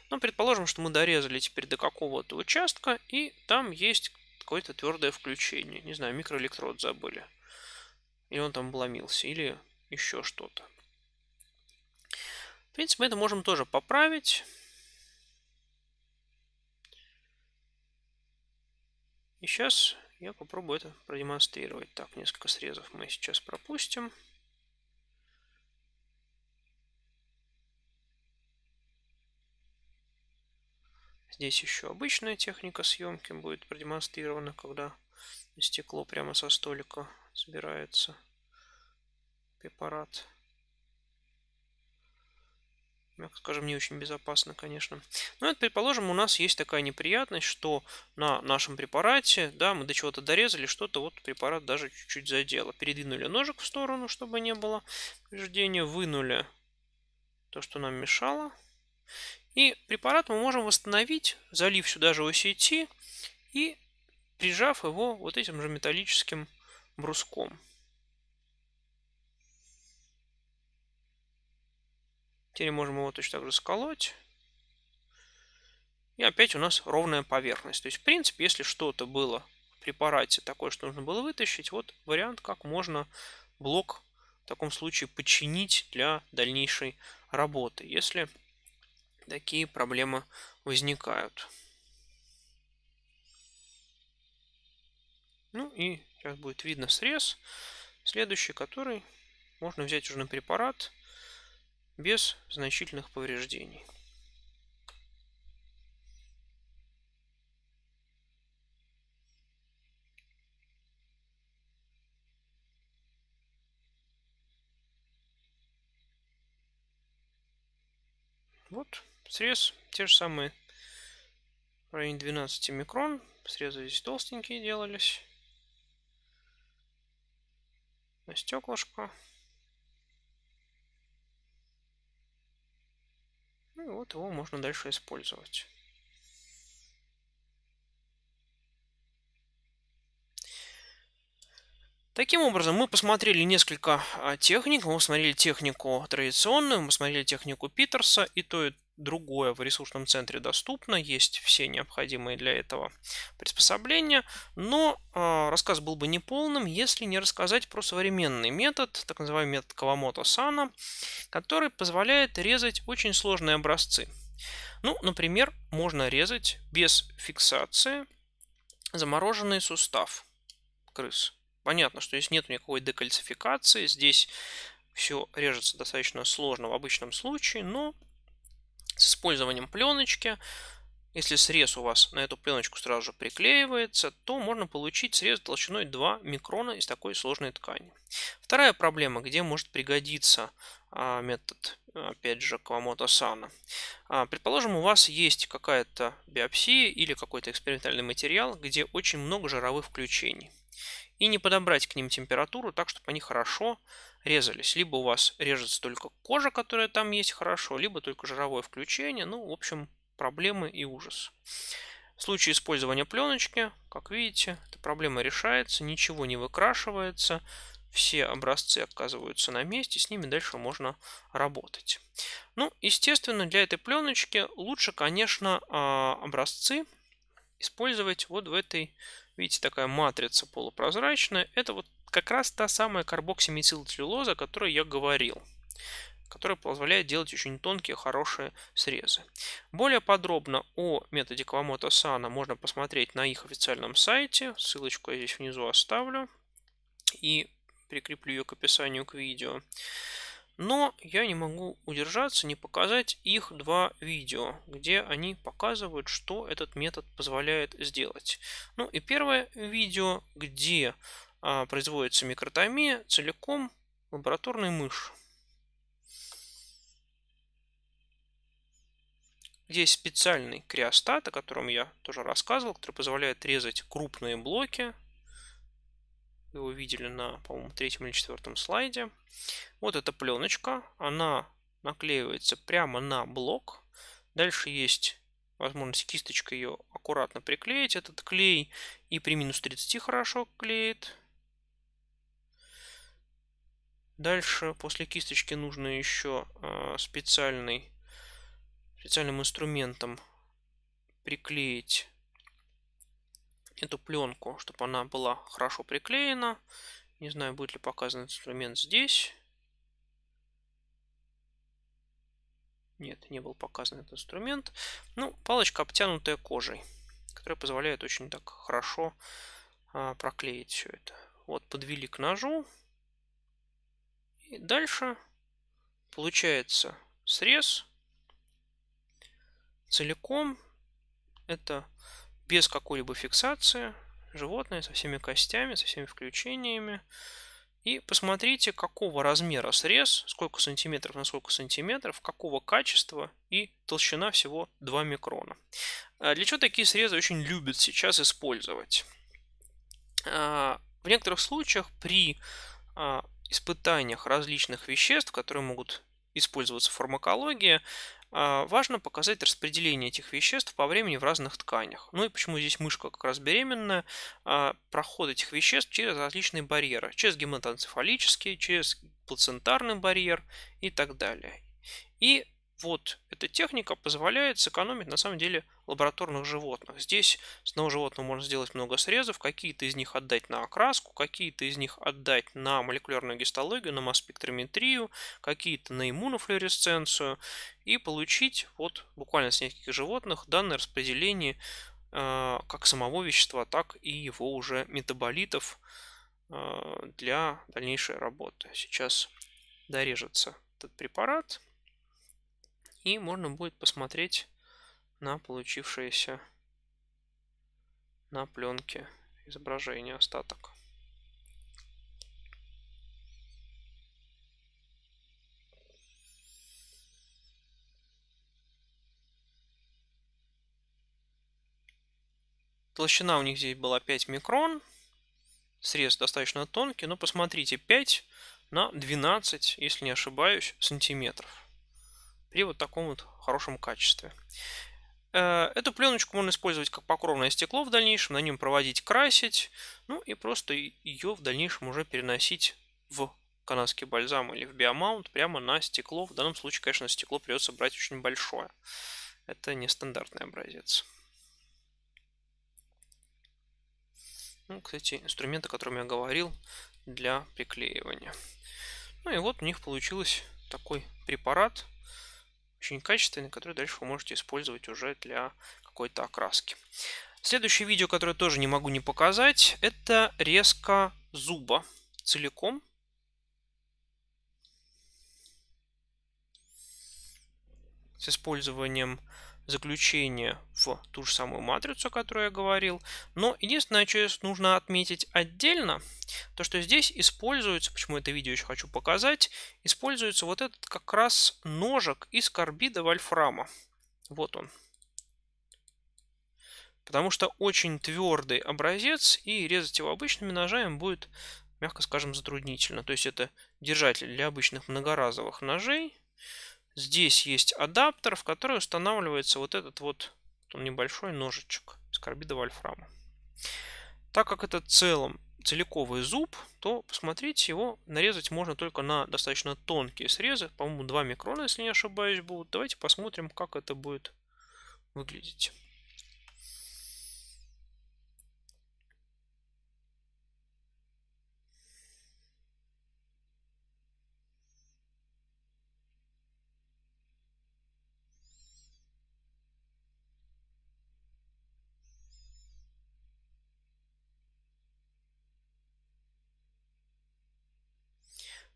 Но ну, предположим, что мы дорезали теперь до какого-то участка, и там есть какое-то твердое включение. Не знаю, микроэлектрод забыли. Или он там обломился, или еще что-то. В принципе, это можем тоже поправить. И сейчас я попробую это продемонстрировать. Так, несколько срезов мы сейчас пропустим. Здесь еще обычная техника съемки будет продемонстрирована, когда стекло прямо со столика собирается препарат мягко скажем, не очень безопасно, конечно. Но ну, это, предположим, у нас есть такая неприятность, что на нашем препарате, да, мы до чего-то дорезали, что-то вот препарат даже чуть-чуть задело. Передвинули ножик в сторону, чтобы не было повреждения, вынули то, что нам мешало. И препарат мы можем восстановить, залив сюда же OCT и прижав его вот этим же металлическим бруском. Теперь можем его точно так же сколоть. И опять у нас ровная поверхность. То есть, в принципе, если что-то было в препарате такое, что нужно было вытащить, вот вариант, как можно блок в таком случае починить для дальнейшей работы, если такие проблемы возникают. Ну и сейчас будет видно срез, следующий, который можно взять уже на препарат, без значительных повреждений. Вот срез, те же самые в районе 12 микрон. Срезы здесь толстенькие делались. На стеклышко. Ну и вот его можно дальше использовать. Таким образом, мы посмотрели несколько а, техник. Мы посмотрели технику традиционную, мы посмотрели технику Питерса и то, и другое в ресурсном центре доступно, есть все необходимые для этого приспособления, но э, рассказ был бы неполным, если не рассказать про современный метод, так называемый метод Кавамото-Сана, который позволяет резать очень сложные образцы. Ну, например, можно резать без фиксации замороженный сустав крыс. Понятно, что здесь нет никакой декальцификации, здесь все режется достаточно сложно в обычном случае, но с использованием пленочки, если срез у вас на эту пленочку сразу же приклеивается, то можно получить срез толщиной 2 микрона из такой сложной ткани. Вторая проблема, где может пригодиться а, метод, опять же, Кавамото-сана. А, предположим, у вас есть какая-то биопсия или какой-то экспериментальный материал, где очень много жировых включений. И не подобрать к ним температуру так, чтобы они хорошо резались. Либо у вас режется только кожа, которая там есть хорошо, либо только жировое включение. Ну, в общем, проблемы и ужас. В случае использования пленочки, как видите, эта проблема решается, ничего не выкрашивается, все образцы оказываются на месте, с ними дальше можно работать. Ну, естественно, для этой пленочки лучше, конечно, а, образцы использовать вот в этой, видите, такая матрица полупрозрачная. Это вот как раз та самая карбоксиметилцеллюлоза, о которой я говорил которая позволяет делать очень тонкие, хорошие срезы. Более подробно о методе Квамотосана можно посмотреть на их официальном сайте. Ссылочку я здесь внизу оставлю и прикреплю ее к описанию к видео. Но я не могу удержаться, не показать их два видео, где они показывают, что этот метод позволяет сделать. Ну и первое видео, где а, производится микротомия целиком лабораторной мышь Здесь специальный криостат, о котором я тоже рассказывал, который позволяет резать крупные блоки. Вы его видели на, по-моему, третьем или четвертом слайде. Вот эта пленочка, она наклеивается прямо на блок. Дальше есть возможность кисточкой ее аккуратно приклеить. Этот клей и при минус 30 хорошо клеит. Дальше после кисточки нужно еще а, специальный, специальным инструментом приклеить эту пленку, чтобы она была хорошо приклеена. Не знаю, будет ли показан инструмент здесь. Нет, не был показан этот инструмент. Ну, палочка, обтянутая кожей, которая позволяет очень так хорошо а, проклеить все это. Вот, подвели к ножу. И дальше получается срез целиком. Это без какой-либо фиксации. Животное со всеми костями, со всеми включениями. И посмотрите, какого размера срез, сколько сантиметров на сколько сантиметров, какого качества и толщина всего 2 микрона. А для чего такие срезы очень любят сейчас использовать? А, в некоторых случаях при а, испытаниях различных веществ, которые могут использоваться в фармакологии, а, важно показать распределение этих веществ по времени в разных тканях. Ну и почему здесь мышка как раз беременная? А, проход этих веществ через различные барьеры. Через гематоэнцефалический, через плацентарный барьер и так далее. И вот эта техника позволяет сэкономить на самом деле лабораторных животных. Здесь с одного животного можно сделать много срезов, какие-то из них отдать на окраску, какие-то из них отдать на молекулярную гистологию, на масс-спектрометрию, какие-то на иммунофлюоресценцию и получить вот буквально с нескольких животных данное распределение э, как самого вещества, так и его уже метаболитов э, для дальнейшей работы. Сейчас дорежется этот препарат, и можно будет посмотреть на получившееся на пленке изображение остаток. Толщина у них здесь была 5 микрон. Срез достаточно тонкий, но ну, посмотрите, 5 на 12, если не ошибаюсь, сантиметров. При вот таком вот хорошем качестве. Э, эту пленочку можно использовать как покровное стекло в дальнейшем, на нем проводить, красить, ну и просто ее в дальнейшем уже переносить в канадский бальзам или в биомаунт прямо на стекло. В данном случае, конечно, стекло придется брать очень большое. Это нестандартный образец. Ну, кстати, инструменты, о котором я говорил, для приклеивания. Ну и вот у них получилось такой препарат очень качественный, который дальше вы можете использовать уже для какой-то окраски. Следующее видео, которое тоже не могу не показать, это резка зуба целиком. С использованием заключение в ту же самую матрицу, о которой я говорил. Но единственное, что нужно отметить отдельно, то что здесь используется, почему это видео еще хочу показать, используется вот этот как раз ножик из карбида вольфрама. Вот он. Потому что очень твердый образец, и резать его обычными ножами будет, мягко скажем, затруднительно. То есть это держатель для обычных многоразовых ножей. Здесь есть адаптер, в который устанавливается вот этот вот небольшой ножичек из карбида вольфрама. Так как это целом целиковый зуб, то, посмотрите, его нарезать можно только на достаточно тонкие срезы. По-моему, 2 микрона, если не ошибаюсь, будут. Давайте посмотрим, как это будет выглядеть.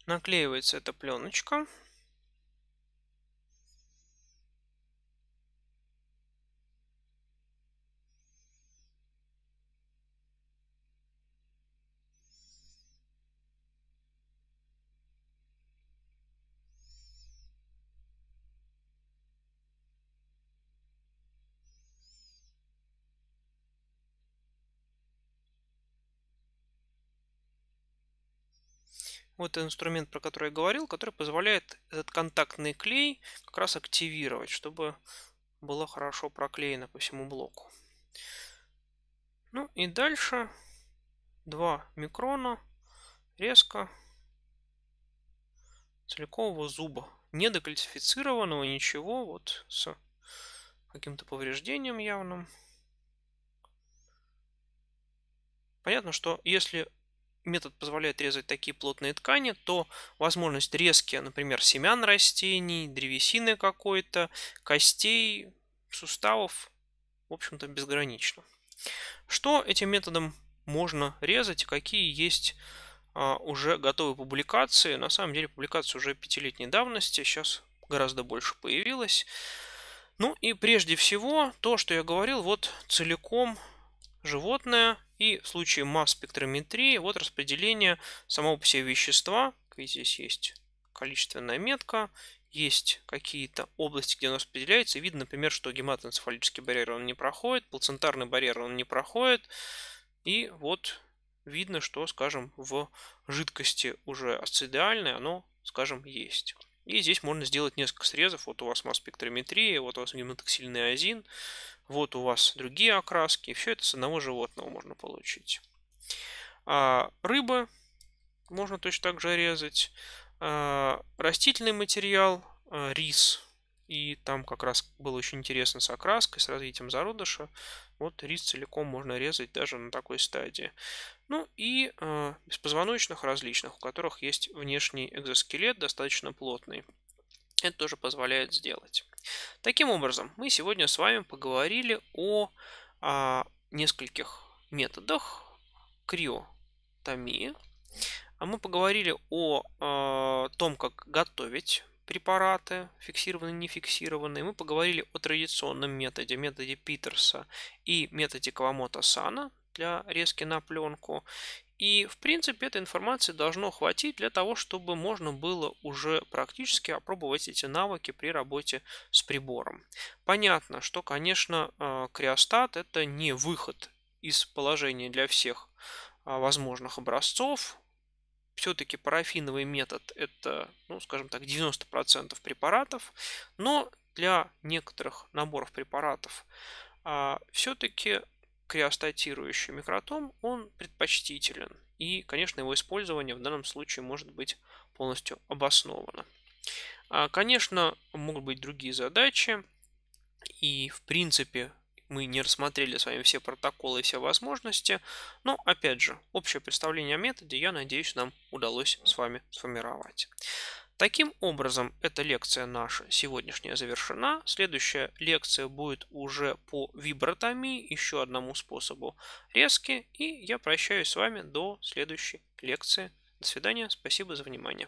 Наклеивается эта пленочка. Вот инструмент, про который я говорил, который позволяет этот контактный клей как раз активировать, чтобы было хорошо проклеено по всему блоку. Ну и дальше 2 микрона резко целикового зуба. Не декальцифицированного, ничего, вот с каким-то повреждением явным. Понятно, что если метод позволяет резать такие плотные ткани, то возможность резки, например, семян растений, древесины какой-то, костей, суставов, в общем-то, безгранично. Что этим методом можно резать, какие есть а, уже готовые публикации. На самом деле публикации уже пятилетней давности, сейчас гораздо больше появилось. Ну и прежде всего, то, что я говорил, вот целиком животное – и в случае масс-спектрометрии вот распределение самого по себе вещества. Здесь есть количественная метка, есть какие-то области, где он распределяется. видно, например, что гематоэнцефалический барьер он не проходит, плацентарный барьер он не проходит. И вот видно, что, скажем, в жидкости уже ацидиальной оно, скажем, есть. И здесь можно сделать несколько срезов. Вот у вас масс спектрометрия, вот у вас гематоксильный азин, вот у вас другие окраски. Все это с одного животного можно получить. А рыба можно точно так же резать. А растительный материал, а, рис. И там как раз было очень интересно с окраской, с развитием зародыша. Вот рис целиком можно резать даже на такой стадии. Ну и э, беспозвоночных различных, у которых есть внешний экзоскелет достаточно плотный. Это тоже позволяет сделать. Таким образом, мы сегодня с вами поговорили о, о а, нескольких методах криотомии. А мы поговорили о, о э, том, как готовить препараты, фиксированные, нефиксированные. Мы поговорили о традиционном методе, методе Питерса и методе Кавамото-Сана для резки на пленку. И, в принципе, этой информации должно хватить для того, чтобы можно было уже практически опробовать эти навыки при работе с прибором. Понятно, что, конечно, э, криостат – это не выход из положения для всех а, возможных образцов все-таки парафиновый метод это, ну, скажем так, 90% препаратов, но для некоторых наборов препаратов а, все-таки криостатирующий микротом, он предпочтителен. И, конечно, его использование в данном случае может быть полностью обосновано. А, конечно, могут быть другие задачи, и, в принципе, мы не рассмотрели с вами все протоколы и все возможности, но опять же, общее представление о методе, я надеюсь, нам удалось с вами сформировать. Таким образом, эта лекция наша сегодняшняя завершена. Следующая лекция будет уже по вибротомии, еще одному способу резки. И я прощаюсь с вами до следующей лекции. До свидания, спасибо за внимание.